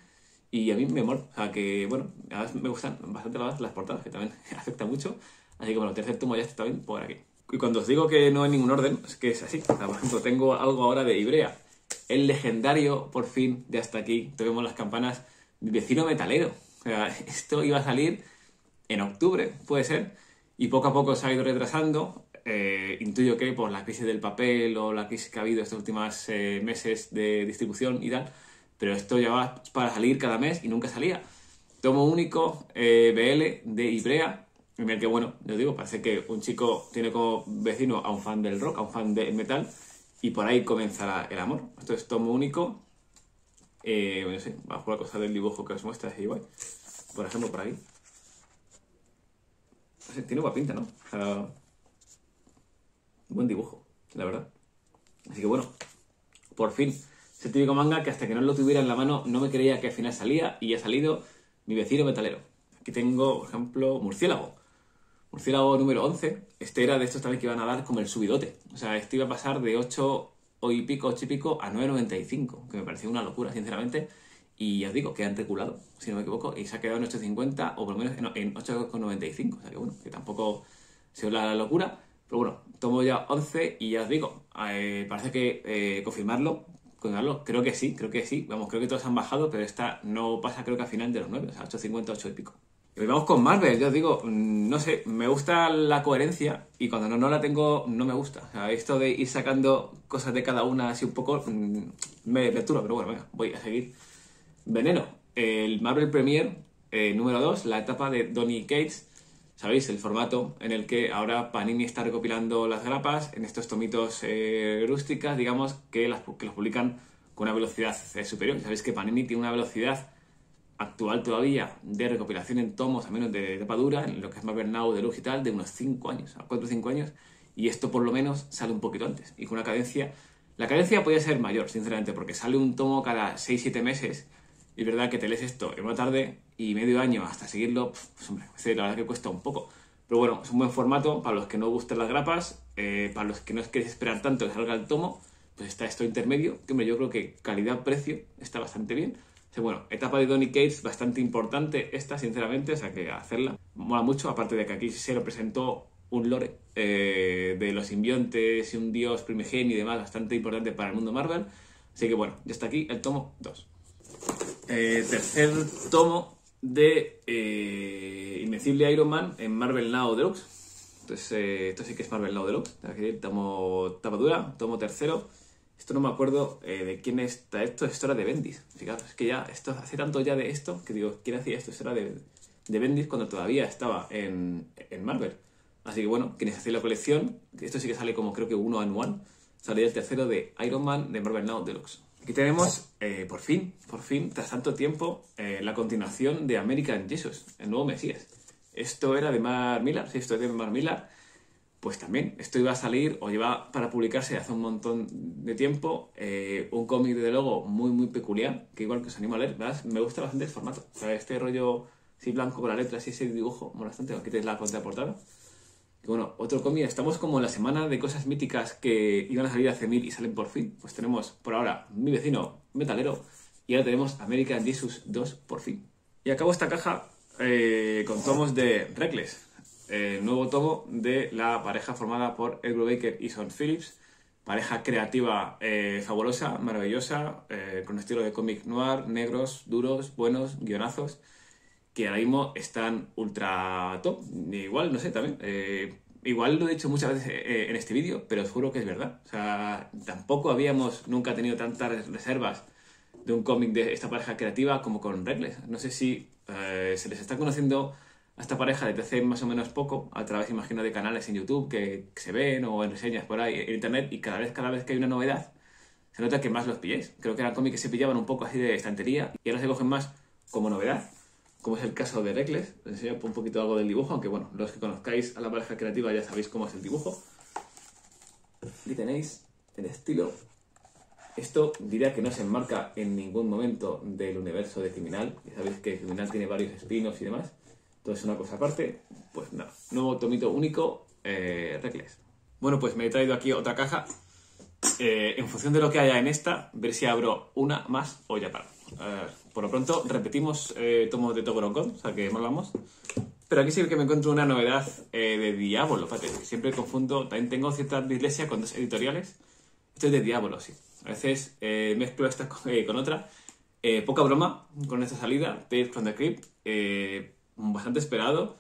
Y a mí me mola, o sea que, bueno, me gustan bastante las, portadas, que también afecta mucho. Así que, bueno, tercer tomo ya está bien por aquí. Y cuando os digo que no hay ningún orden, es que es así. tengo algo ahora de Ibrea. El legendario, por fin, de hasta aquí, tuvimos las campanas, vecino metalero. O sea, esto iba a salir en octubre, puede ser y poco a poco se ha ido retrasando. Eh, intuyo que por la crisis del papel o la crisis que ha habido estos últimos eh, meses de distribución y tal, pero esto ya va para salir cada mes y nunca salía. Tomo único eh, BL de Ibrea, en que, bueno, les digo, parece que un chico tiene como vecino a un fan del rock, a un fan del metal, y por ahí comenzará el amor. Esto es tomo único, bueno, sí, bajo la cosa del dibujo que os muestra igual, por ejemplo, por ahí tiene buena pinta, ¿no? buen dibujo, la verdad. Así que bueno, por fin. Ese típico manga que hasta que no lo tuviera en la mano no me creía que al final salía y ha salido mi vecino metalero. Aquí tengo, por ejemplo, Murciélago. Murciélago número 11. Este era de estos también que iban a dar como el subidote. O sea, este iba a pasar de 8 y pico, 8 y pico a 9.95, que me pareció una locura, sinceramente. Y ya os digo que han reculado, si no me equivoco, y se ha quedado en 8,50 o por lo menos en, 8,95. O sea que bueno, que tampoco se os la locura. Pero bueno, tomo ya 11 y ya os digo, eh, parece que eh, confirmarlo, confirmarlo, creo que sí, creo que sí. Vamos, creo que todos han bajado, pero esta no pasa creo que al final de los 9, o sea, 8,50, 8 y pico. Y vamos con Marvel, yo os digo, mm, no sé, me gusta la coherencia y cuando no, no la tengo no me gusta. O sea, esto de ir sacando cosas de cada una así un poco mm, me perturba, pero bueno, venga, voy a seguir Veneno, el Marvel Premier eh, número 2, la etapa de Donny Cates. Sabéis, el formato en el que ahora Panini está recopilando las grapas en estos tomitos eh, rústicas, digamos, que, las, los publican con una velocidad eh, superior. Sabéis que Panini tiene una velocidad actual todavía de recopilación en tomos, a menos de etapa dura, en lo que es Marvel Now, de y tal, de unos 5 años, a 4 o 5 años, y esto por lo menos sale un poquito antes, y con una cadencia... La cadencia podría ser mayor, sinceramente, porque sale un tomo cada 6-7 meses, y es verdad que te lees esto en una tarde y medio año hasta seguirlo, pues hombre, la verdad que cuesta un poco. Pero bueno, es un buen formato para los que no gustan las grapas, eh, para los que no queréis esperar tanto que salga el tomo, pues está esto intermedio, que hombre, yo creo que calidad-precio está bastante bien. O bueno, etapa de Donny Cates bastante importante esta, sinceramente, o sea que hacerla mola mucho, aparte de que aquí se lo presentó un lore eh, de los simbiontes y un dios primigenio y demás bastante importante para el mundo Marvel. Así que bueno, ya está aquí el tomo 2. Eh, tercer tomo de eh, Invencible Iron Man en Marvel Now Deluxe. Entonces, eh, esto sí que es Marvel Now Deluxe. Tomo tapadura, tomo tercero. Esto no me acuerdo de quién está esto. Esto era de Bendis. Fijaros, es que ya esto hace tanto ya de esto que digo, ¿quién hacía esto? Esto era de, de Bendis cuando todavía estaba en, Marvel. Así que bueno, quienes hacían la colección, esto sí que sale como creo que uno anual, sale el tercero de Iron Man de Marvel Now Deluxe. Aquí tenemos, eh, por fin, por fin, tras tanto tiempo, eh, la continuación de American Jesus, el nuevo Mesías. Esto era de Mar Millar, si esto es de Mar Millar. Pues también, esto iba a salir o lleva para publicarse hace un montón de tiempo. Eh, un cómic, de logo, muy, muy peculiar, que igual que os animo a leer, me gusta bastante el formato. este rollo, sí, blanco con la letra, sí, ese dibujo, bastante. Aquí tenéis la contraportada. Y bueno, otro cómic, estamos como en la semana de cosas míticas que iban a salir hace mil y salen por fin. Pues tenemos por ahora mi vecino metalero y ahora tenemos American Jesus 2 por fin. Y acabo esta caja eh, con tomos de Reckless, el nuevo tomo de la pareja formada por Edward Baker y Son Phillips, pareja creativa eh, fabulosa, maravillosa, eh, con un estilo de cómic noir, negros, duros, buenos, guionazos que ahora mismo están ultra top. Igual, no sé, también. Eh, igual lo he dicho muchas veces eh, eh, en este vídeo, pero os juro que es verdad. O sea, tampoco habíamos nunca tenido tantas reservas de un cómic de esta pareja creativa como con Regles. No sé si se les está conociendo a esta pareja desde hace más o menos poco, a través, imagino, de canales en YouTube que, se ven o en reseñas por ahí en Internet, y cada vez, cada vez que hay una novedad, se nota que más los pilléis. Creo que eran cómics que se pillaban un poco así de estantería y ahora se cogen más como novedad como es el caso de Reckless. Os enseño un poquito algo del dibujo, aunque bueno, los que conozcáis a la pareja creativa ya sabéis cómo es el dibujo. Y tenéis el estilo. Esto diría que no se enmarca en ningún momento del universo de Criminal. Ya sabéis que Criminal tiene varios espinos y demás. Entonces, una cosa aparte, pues nada. Nuevo tomito único, eh, Bueno, pues me he traído aquí otra caja. Eh, en función de lo que haya en esta, ver si abro una más o ya paro por lo pronto, repetimos eh, tomos de Togorokon, o sea, que vamos, Pero aquí sí que me encuentro una novedad eh, de Diablo, siempre confundo, también tengo cierta iglesia con dos editoriales. Esto es de Diablo, sí. A veces eh, mezclo estas eh, con, otra. poca broma con esta salida, Tales from the Crypt, bastante esperado.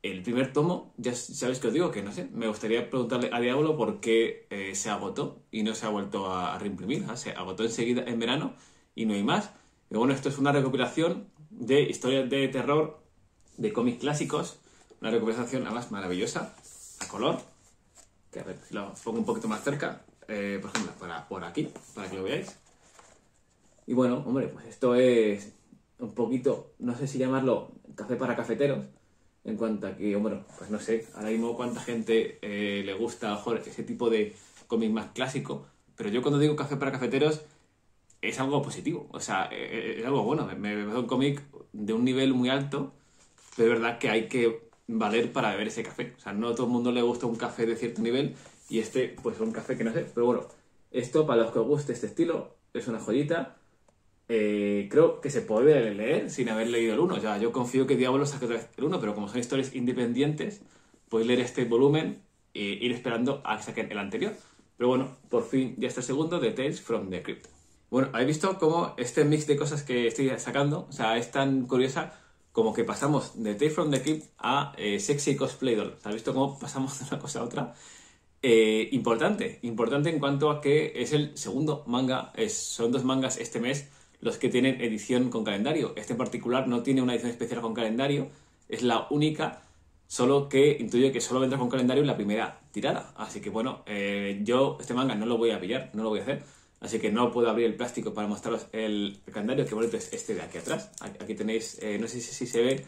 El primer tomo, ya sabes que os digo que no sé, me gustaría preguntarle a Diablo por qué se agotó y no se ha vuelto a reimprimir, se agotó enseguida en verano y no hay más. Y bueno, esto es una recopilación de historias de terror de cómics clásicos. Una recopilación además maravillosa, a color. Que a ver, si lo pongo un poquito más cerca. Eh, por ejemplo, para, por aquí, para que lo veáis. Y bueno, hombre, pues esto es un poquito, no sé si llamarlo café para cafeteros, en cuanto a que, hombre, pues no sé, ahora mismo cuánta gente eh, le gusta, mejor, ese tipo de cómics más clásico, pero yo cuando digo café para cafeteros, es algo positivo, o sea, e, e, es, algo bueno. Me, un cómic de un nivel muy alto, pero es verdad que hay que valer para beber ese café. O sea, no a todo el mundo le gusta un café de cierto nivel y este, pues es un café que no sé. Pero bueno, esto para los que os guste este estilo es una joyita. Eh, creo que se puede leer sin haber leído el 1. O yo confío que Diablo saque el 1, pero como son historias independientes, puedes leer este volumen e ir esperando a que saquen el anterior. Pero bueno, por fin ya está el segundo de Tales from the Crypt. Bueno, habéis visto cómo este mix de cosas que estoy sacando, o sea, es tan curiosa como que pasamos de Take from the Clip a eh, Sexy Cosplay Doll. ¿Has visto cómo pasamos de una cosa a otra? Eh, importante, importante en cuanto a que es el segundo manga, son dos mangas este mes los que tienen edición con calendario. Este en particular no tiene una edición especial con calendario, es la única, solo que intuye que solo vendrá con calendario la primera tirada. Así que bueno, eh, yo este manga no lo voy a pillar, no lo voy a hacer Así que no puedo abrir el plástico para mostraros el calendario. que bonito es este de aquí atrás. Aquí tenéis, eh, no sé si, se ve,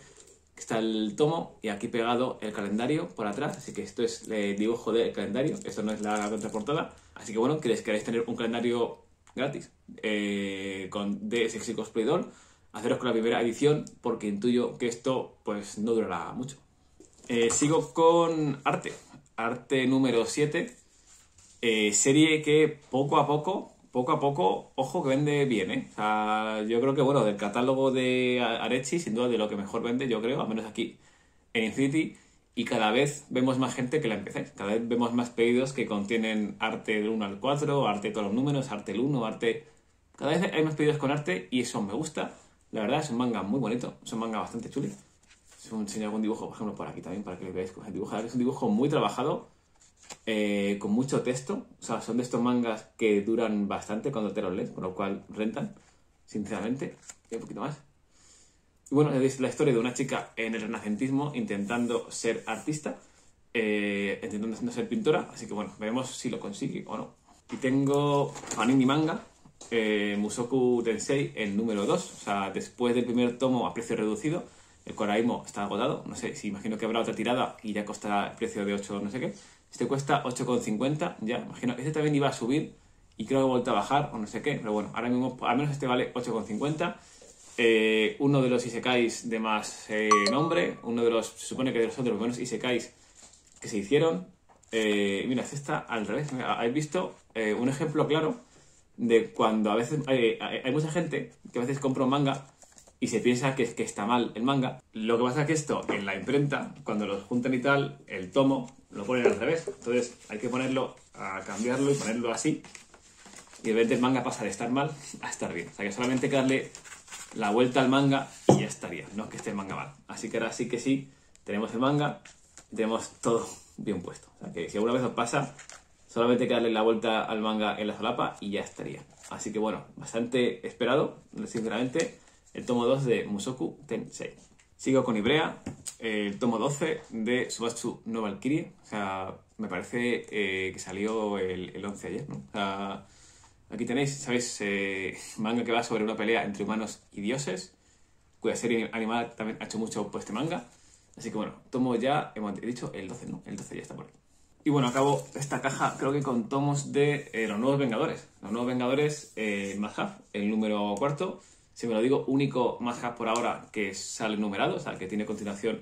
que está el tomo y aquí pegado el calendario por atrás. Así que esto es el eh, dibujo del calendario. Esto no es la contraportada. Así que bueno, que les queráis tener un calendario gratis eh, con, de Sexy Cosplay Doll, haceros con la primera edición porque intuyo que esto pues no durará mucho. sigo con arte. Arte número 7. serie que poco a poco poco a poco, ojo que vende bien, ¿eh? O sea, yo creo que, bueno, del catálogo de Arechi, sin duda de lo que mejor vende, yo creo, al menos aquí en Infinity, y cada vez vemos más gente que la empecé. Cada vez vemos más pedidos que contienen arte del 1 al 4, arte de todos los números, arte del 1, arte... Cada vez hay más pedidos con arte y eso me gusta. La verdad, es un manga muy bonito, es un manga bastante chuli, es un enseño con dibujo, por ejemplo, por aquí también, para que le veáis Es un dibujo muy trabajado eh, con mucho texto. O sea, son de estos mangas que duran bastante cuando te los lees, con lo cual rentan, sinceramente. Y un poquito más. Y bueno, es la historia de una chica en el renacentismo intentando ser artista, eh, intentando ser pintora. Así que bueno, veremos si lo consigue o no. Y tengo Panini Manga, eh, Musoku Tensei, el número 2. O sea, después del primer tomo a precio reducido, el Coraimo está agotado. No sé, si imagino que habrá otra tirada y ya costará el precio de 8, no sé qué. Este cuesta 8,50, ya, imagino. Este también iba a subir y creo que ha a bajar o no sé qué, pero bueno, ahora mismo al menos este vale 8,50. Eh, uno de los Isekais de más eh, nombre, uno de los, se supone que de los otros menos Isekais que se hicieron. Eh, mira, esta al revés. Habéis visto eh, un ejemplo claro de cuando a veces hay, mucha gente que a veces compra un manga y se piensa que, que está mal el manga. Lo que pasa es que esto en la imprenta, cuando los juntan y tal, el tomo lo ponen al revés. Entonces hay que ponerlo, a cambiarlo y ponerlo así. Y en vez el manga pasa de estar mal a estar bien. O sea que solamente darle la vuelta al manga y ya estaría. No es que esté el manga mal. Así que ahora sí que sí, tenemos el manga, tenemos todo bien puesto. O sea que si alguna vez os pasa, solamente que darle la vuelta al manga en la solapa y ya estaría. Así que bueno, bastante esperado, sinceramente, el tomo 2 de Musoku Tensei. Sigo con Ibrea, eh, el tomo 12 de Subatsu no Valkyrie. O sea, me parece eh, que salió el, 11 ayer, O sea, aquí tenéis, ¿sabéis? Eh, manga que va sobre una pelea entre humanos y dioses, cuya serie animada también ha hecho mucho por este manga. Así que bueno, tomo ya, he dicho el 12, ¿no? El 12 ya está por ahí. Y bueno, acabo esta caja creo que con tomos de Los Nuevos Vengadores. Los Nuevos Vengadores, eh, el número cuarto si me lo digo, único más por ahora que sale numerado, o sea, que tiene continuación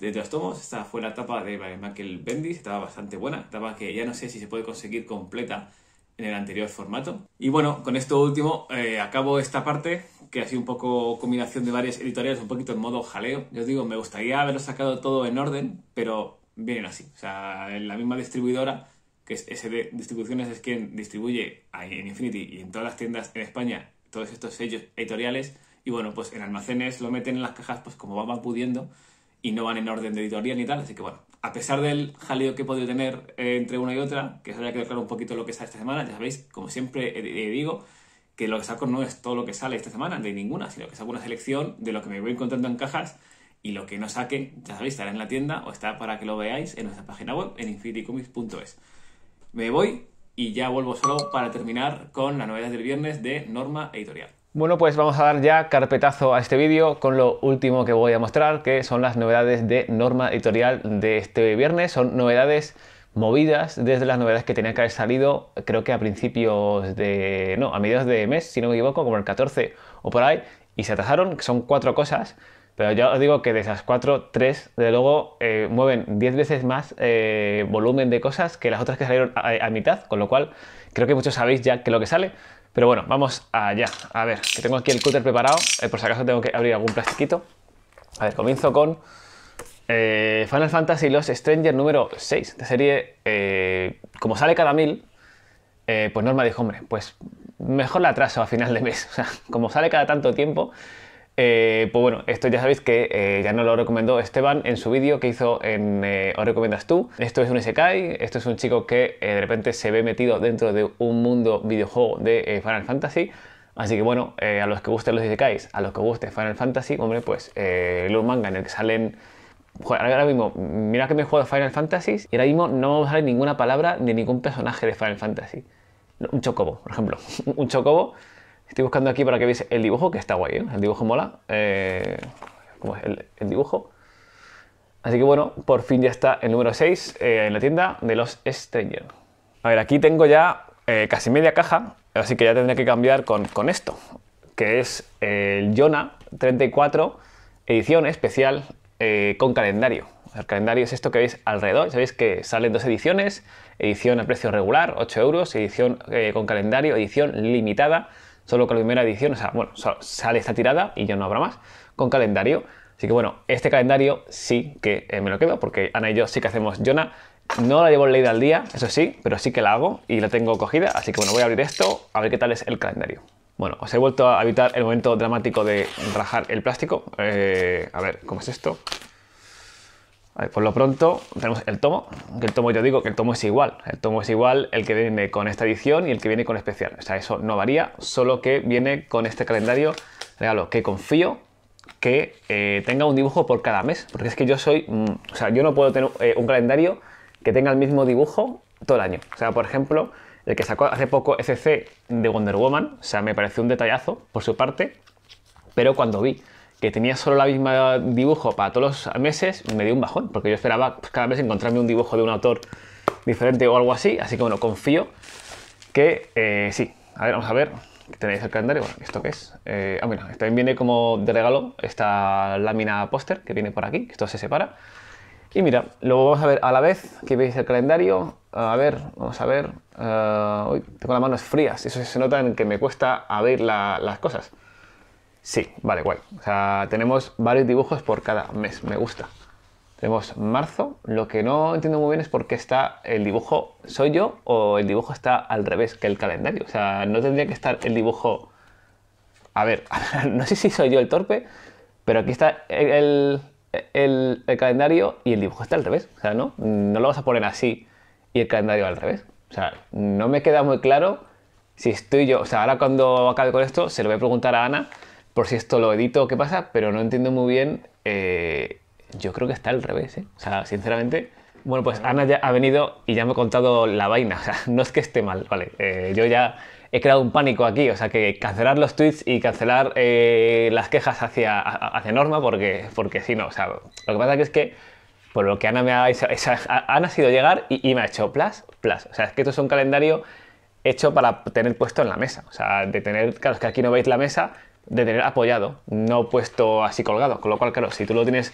de tres tomos. Esta fue la etapa de Michael Bendis, estaba bastante buena, etapa que ya no sé si se puede conseguir completa en el anterior formato. Y bueno, con esto último eh, acabo esta parte, que ha sido un poco combinación de varias editoriales, un poquito en modo jaleo. Yo os digo, me gustaría haberlo sacado todo en orden, pero vienen así. O sea, en la misma distribuidora, que es SD Distribuciones, es quien distribuye en Infinity y en todas las tiendas en España todos estos sellos editoriales y bueno, pues en almacenes lo meten en las cajas pues como van pudiendo y no van en orden de editorial ni tal, así que bueno, a pesar del jaleo que he podido tener eh, entre una y otra, que os haya quedado claro un poquito lo que sale esta semana, ya sabéis, como siempre digo, que lo que saco no es todo lo que sale esta semana, de ninguna, sino que saco una selección de lo que me voy encontrando en cajas y lo que no saque, ya sabéis, estará en la tienda o está para que lo veáis en nuestra página web en infinitycomics.es. Me voy y ya vuelvo solo para terminar con la novedad del viernes de Norma Editorial. Bueno, pues vamos a dar ya carpetazo a este vídeo con lo último que voy a mostrar, que son las novedades de Norma Editorial de este viernes. Son novedades movidas desde las novedades que tenían que haber salido, creo que a principios de... no, a mediados de mes, si no me equivoco, como el 14 o por ahí, y se atrasaron. que son cuatro cosas pero ya os digo que de esas cuatro, tres, de luego, eh, mueven 10 veces más eh, volumen de cosas que las otras que salieron a, mitad, con lo cual creo que muchos sabéis ya que lo que sale. Pero bueno, vamos allá. A ver, que tengo aquí el cúter preparado, eh, por si acaso tengo que abrir algún plastiquito. A ver, comienzo con Final Fantasy Los Stranger número 6, de serie, como sale cada mil, pues Norma dijo, hombre, pues mejor la atraso a final de mes. O sea, como sale cada tanto tiempo eh, pues bueno, esto ya sabéis que eh, ya no lo recomendó Esteban en su vídeo que hizo en eh, Os recomiendas tú. Esto es un Isekai, esto es un chico que de repente se ve metido dentro de un mundo videojuego de Final Fantasy. Así que bueno, a los que gusten los Isekais, a los que guste Final Fantasy, hombre, pues los manga en el que salen... ahora mismo, mira que me he jugado Final Fantasy y ahora mismo no me salir ninguna palabra ni ningún personaje de Final Fantasy. Un chocobo, por ejemplo. un chocobo Estoy buscando aquí para que veáis el dibujo, que está guay, ¿eh? El dibujo mola. Eh, ¿Cómo es el, dibujo? Así que bueno, por fin ya está el número 6 eh, en la tienda de los Stranger. A ver, aquí tengo ya casi media caja, así que ya tendré que cambiar con, con esto, que es el Yona 34 edición especial con calendario. El calendario es esto que veis alrededor. Sabéis que salen dos ediciones, edición a precio regular, 8 euros, edición con calendario, edición limitada solo con la primera edición, o sea, bueno, sale esta tirada y ya no habrá más, con calendario. Así que bueno, este calendario sí que eh, me lo quedo, porque Ana y yo sí que hacemos Jonah. No la llevo leída al día, eso sí, pero sí que la hago y la tengo cogida, así que bueno, voy a abrir esto a ver qué tal es el calendario. Bueno, os he vuelto a evitar el momento dramático de rajar el plástico. Eh, a ver, ¿cómo es esto? por lo pronto tenemos el tomo, que el tomo yo digo que el tomo es igual, el tomo es igual el que viene con esta edición y el que viene con especial, o sea, eso no varía, solo que viene con este calendario regalo, que confío que eh, tenga un dibujo por cada mes, porque es que yo soy, mm, o sea, yo no puedo tener eh, un calendario que tenga el mismo dibujo todo el año, o sea, por ejemplo, el que sacó hace poco SC de Wonder Woman, o sea, me pareció un detallazo por su parte, pero cuando vi que tenía solo la misma dibujo para todos los meses, me dio un bajón, porque yo esperaba pues, cada vez encontrarme un dibujo de un autor diferente o algo así, así que bueno, confío que eh, sí. A ver, vamos a ver, tenéis el calendario, bueno, ¿esto qué es? Eh, ah, mira, también viene como de regalo esta lámina póster que viene por aquí, que esto se separa. Y mira, luego vamos a ver a la vez que veis el calendario. A ver, vamos a ver. Eh, tengo las manos frías, eso se nota en que me cuesta abrir las cosas. Sí, vale, guay. O sea, tenemos varios dibujos por cada mes, me gusta. Tenemos marzo, lo que no entiendo muy bien es por qué está el dibujo soy yo o el dibujo está al revés que el calendario. O sea, no tendría que estar el dibujo... A ver, no sé si soy yo el torpe, pero aquí está el, calendario y el dibujo está al revés. O sea, ¿no? No lo vas a poner así y el calendario al revés. O sea, no me queda muy claro si estoy yo. O sea, ahora cuando acabe con esto, se lo voy a preguntar a Ana por si esto lo edito qué pasa, pero no entiendo muy bien. Eh, yo creo que está al revés, ¿eh? O sea, sinceramente. Bueno, pues Ana ya ha venido y ya me ha contado la vaina. O sea, no es que esté mal, ¿vale? Eh, yo ya he creado un pánico aquí. O sea, que cancelar los tweets y cancelar eh, las quejas hacia, hacia Norma, porque, porque si no. O sea, lo que pasa que es que por lo que Ana me ha hecho, Ana ha sido llegar y, y, me ha hecho plas, plas. O sea, es que esto es un calendario hecho para tener puesto en la mesa. O sea, de tener, claro, es que aquí no veis la mesa, de tener apoyado, no puesto así colgado. Con lo cual, claro, si tú lo tienes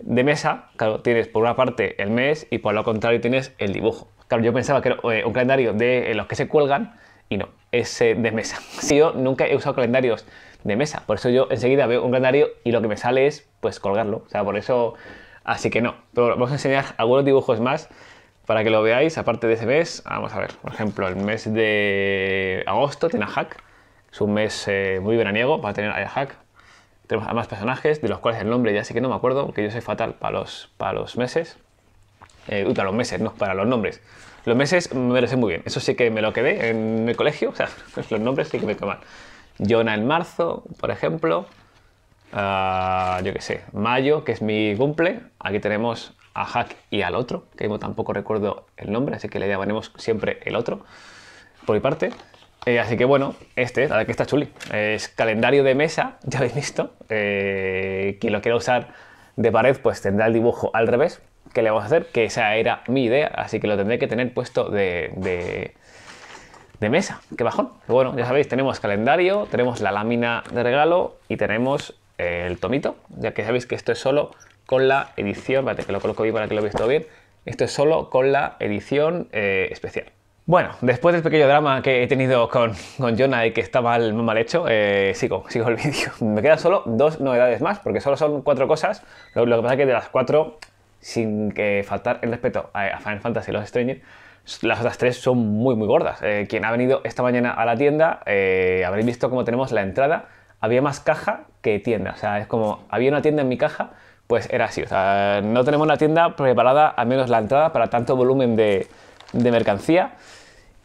de mesa, claro, tienes por una parte el mes y por lo contrario tienes el dibujo. Claro, yo pensaba que era eh, un calendario de eh, los que se cuelgan y no, es de mesa. Si yo nunca he usado calendarios de mesa, por eso yo enseguida veo un calendario y lo que me sale es pues colgarlo. O sea, por eso, así que no. Pero vamos a enseñar algunos dibujos más para que lo veáis, aparte de ese mes. Vamos a ver, por ejemplo, el mes de agosto tiene a hack es un mes eh, muy veraniego para tener a hack. Tenemos a más personajes, de los cuales el nombre ya sí que no me acuerdo, que yo soy fatal para los, para los meses. Eh, uy, para los meses, no, para los nombres. Los meses me lo sé muy bien. Eso sí que me lo quedé en el colegio. O sea, los nombres sí que me toman. Jonah en marzo, por ejemplo. Ah, yo qué sé, mayo, que es mi cumple. Aquí tenemos a Hack y al otro, que tampoco recuerdo el nombre, así que le llamaremos siempre el otro, por mi parte. Eh, así que bueno, este es, la que está chuli. Es calendario de mesa, ya habéis visto. Eh, quien lo quiera usar de pared, pues tendrá el dibujo al revés. que le vamos a hacer? Que esa era mi idea, así que lo tendré que tener puesto de, mesa. ¡Qué bajón! bueno, ya sabéis, tenemos calendario, tenemos la lámina de regalo y tenemos eh, el tomito, ya que sabéis que esto es solo con la edición, espérate que lo coloco ahí para que lo veáis todo bien, esto es solo con la edición especial. Bueno, después del pequeño drama que he tenido con, con Jonah y que está mal, mal hecho, eh, sigo, sigo el vídeo. Me quedan solo dos novedades más, porque solo son cuatro cosas. Lo, que pasa es que de las cuatro, sin que faltar el respeto a, a Final Fantasy y los Stranger, las otras tres son muy, muy gordas. Eh, quien ha venido esta mañana a la tienda, eh, habréis visto cómo tenemos la entrada. Había más caja que tienda. O sea, es como, había una tienda en mi caja, pues era así. O sea, no tenemos la tienda preparada, al menos la entrada, para tanto volumen de, de mercancía.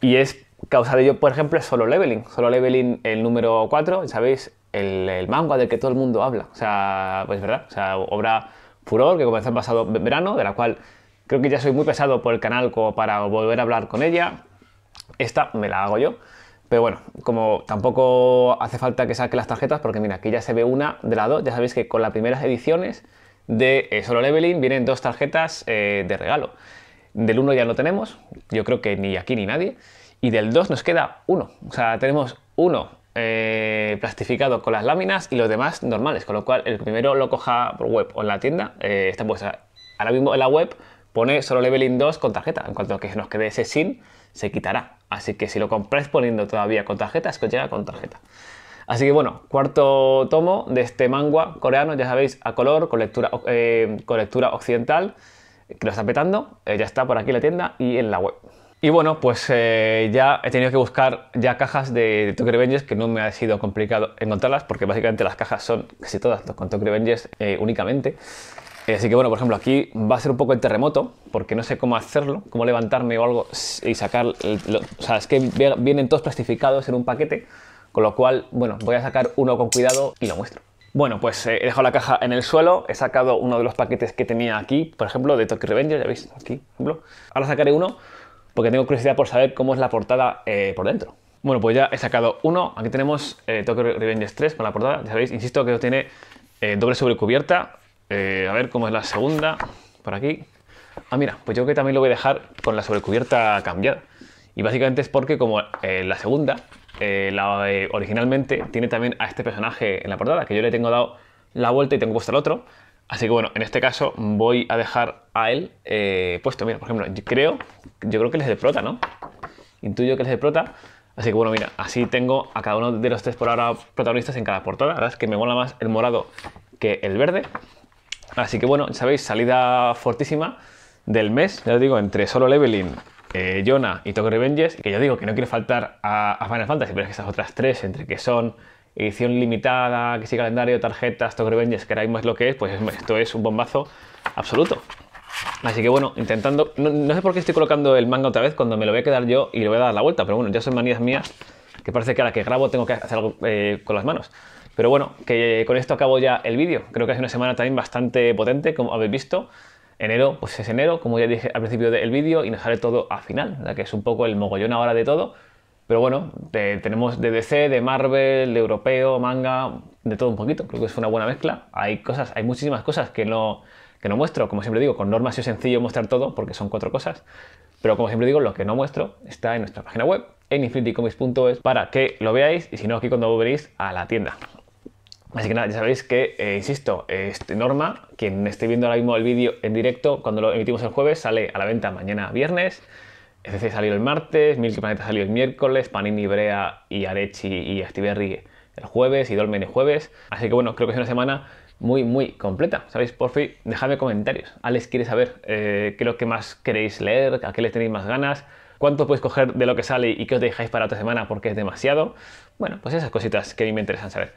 Y es causa de ello, por ejemplo, solo leveling. Solo leveling, el número 4, ¿sabéis? El, manga del que todo el mundo habla. O sea, pues verdad. O sea, obra furor que comenzó el pasado verano, de la cual creo que ya soy muy pesado por el canal como para volver a hablar con ella. Esta me la hago yo. Pero bueno, como tampoco hace falta que saque las tarjetas, porque mira, aquí ya se ve una de las dos. Ya sabéis que con las primeras ediciones de eh, Solo Leveling vienen dos tarjetas eh, de regalo. Del 1 ya no tenemos, yo creo que ni aquí ni nadie. Y del 2 nos queda uno. O sea, tenemos uno eh, plastificado con las láminas y los demás normales. Con lo cual, el primero lo coja por web o en la tienda. Eh, está ahora mismo en la web, pone solo leveling 2 con tarjeta. En cuanto a que nos quede ese sin, se quitará. Así que si lo compráis poniendo todavía con tarjeta, es que llega con tarjeta. Así que bueno, cuarto tomo de este mangua coreano, ya sabéis, a color, con eh, con lectura occidental que lo está petando, eh, ya está por aquí en la tienda y en la web. Y bueno, pues eh, ya he tenido que buscar ya cajas de, de Revengers que no me ha sido complicado encontrarlas porque básicamente las cajas son casi todas con Tokyo Revengers eh, únicamente. Así que bueno, por ejemplo, aquí va a ser un poco el terremoto, porque no sé cómo hacerlo, cómo levantarme o algo y sacar... o sea, es que vienen todos plastificados en un paquete, con lo cual, bueno, voy a sacar uno con cuidado y lo muestro. Bueno, pues eh, he dejado la caja en el suelo, he sacado uno de los paquetes que tenía aquí, por ejemplo, de Tokyo Revengers, ya veis, aquí, por ejemplo. Ahora sacaré uno porque tengo curiosidad por saber cómo es la portada eh, por dentro. Bueno, pues ya he sacado uno. Aquí tenemos eh, Tokyo Revengers 3 con la portada. Ya sabéis, insisto que tiene doble sobrecubierta. a ver cómo es la segunda. Por aquí. Ah, mira, pues yo que también lo voy a dejar con la sobrecubierta cambiada. Y básicamente es porque como la segunda eh, la, eh, originalmente tiene también a este personaje en la portada, que yo le tengo dado la vuelta y tengo puesto el otro. Así que bueno, en este caso voy a dejar a él eh, puesto. Mira, por ejemplo, yo creo, yo creo que les es de prota, ¿no? Intuyo que les es de prota. Así que bueno, mira, así tengo a cada uno de los tres por ahora protagonistas en cada portada. La verdad es que me mola más el morado que el verde. Así que bueno, sabéis, salida fortísima del mes, ya os digo, entre Solo Leveling eh, Jonah y Tokyo Revengers, que ya digo que no quiero faltar a, a, Final Fantasy, pero es que esas otras tres, entre que son edición limitada, que si calendario, tarjetas, Tokyo Revengers, que ahora mismo es lo que es, pues esto es un bombazo absoluto. Así que bueno, intentando... No, sé por qué estoy colocando el manga otra vez cuando me lo voy a quedar yo y lo voy a dar la vuelta, pero bueno, ya son manías mías que parece que a la que grabo tengo que hacer algo eh, con las manos. Pero bueno, que con esto acabo ya el vídeo. Creo que hace una semana también bastante potente, como habéis visto. Enero, pues es enero, como ya dije al principio del vídeo, y nos sale todo a final, que es un poco el mogollón ahora de todo. Pero bueno, tenemos de DC, de Marvel, de europeo, manga, de todo un poquito. Creo que es una buena mezcla. Hay cosas, hay muchísimas cosas que no, que no muestro. Como siempre digo, con normas y sencillo mostrar todo porque son cuatro cosas. Pero como siempre digo, lo que no muestro está en nuestra página web, en infinitycomics.es, para que lo veáis y si no, aquí cuando volveréis a la tienda. Así que nada, ya sabéis que, eh, insisto, este Norma, quien esté viendo ahora mismo el vídeo en directo, cuando lo emitimos el jueves, sale a la venta mañana viernes. FC salió el martes, Milky Planeta salió el miércoles, Panini, Brea y Arechi y Astiberri el jueves y Dolmen el jueves. Así que bueno, creo que es una semana muy, muy completa. ¿Sabéis? Por fin, dejadme comentarios. Alex quiere saber eh, qué es lo que más queréis leer, a qué le tenéis más ganas, cuánto podéis coger de lo que sale y qué os dejáis para otra semana porque es demasiado. Bueno, pues esas cositas que a mí me interesan saber.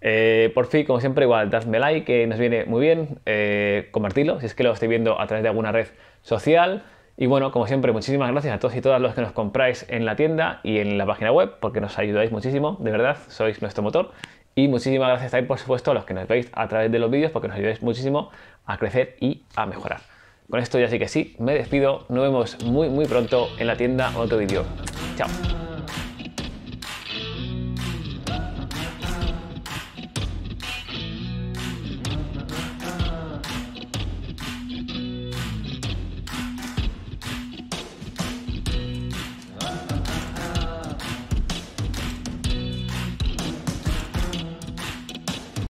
Eh, por fin, como siempre, igual, dadme like, que nos viene muy bien. Eh, compartirlo, si es que lo estoy viendo a través de alguna red social. Y bueno, como siempre, muchísimas gracias a todos y todas los que nos compráis en la tienda y en la página web, porque nos ayudáis muchísimo, de verdad, sois nuestro motor. Y muchísimas gracias también, por supuesto, a los que nos veis a través de los vídeos, porque nos ayudáis muchísimo a crecer y a mejorar. Con esto ya sí que sí, me despido, nos vemos muy muy pronto en la tienda otro vídeo. Chao.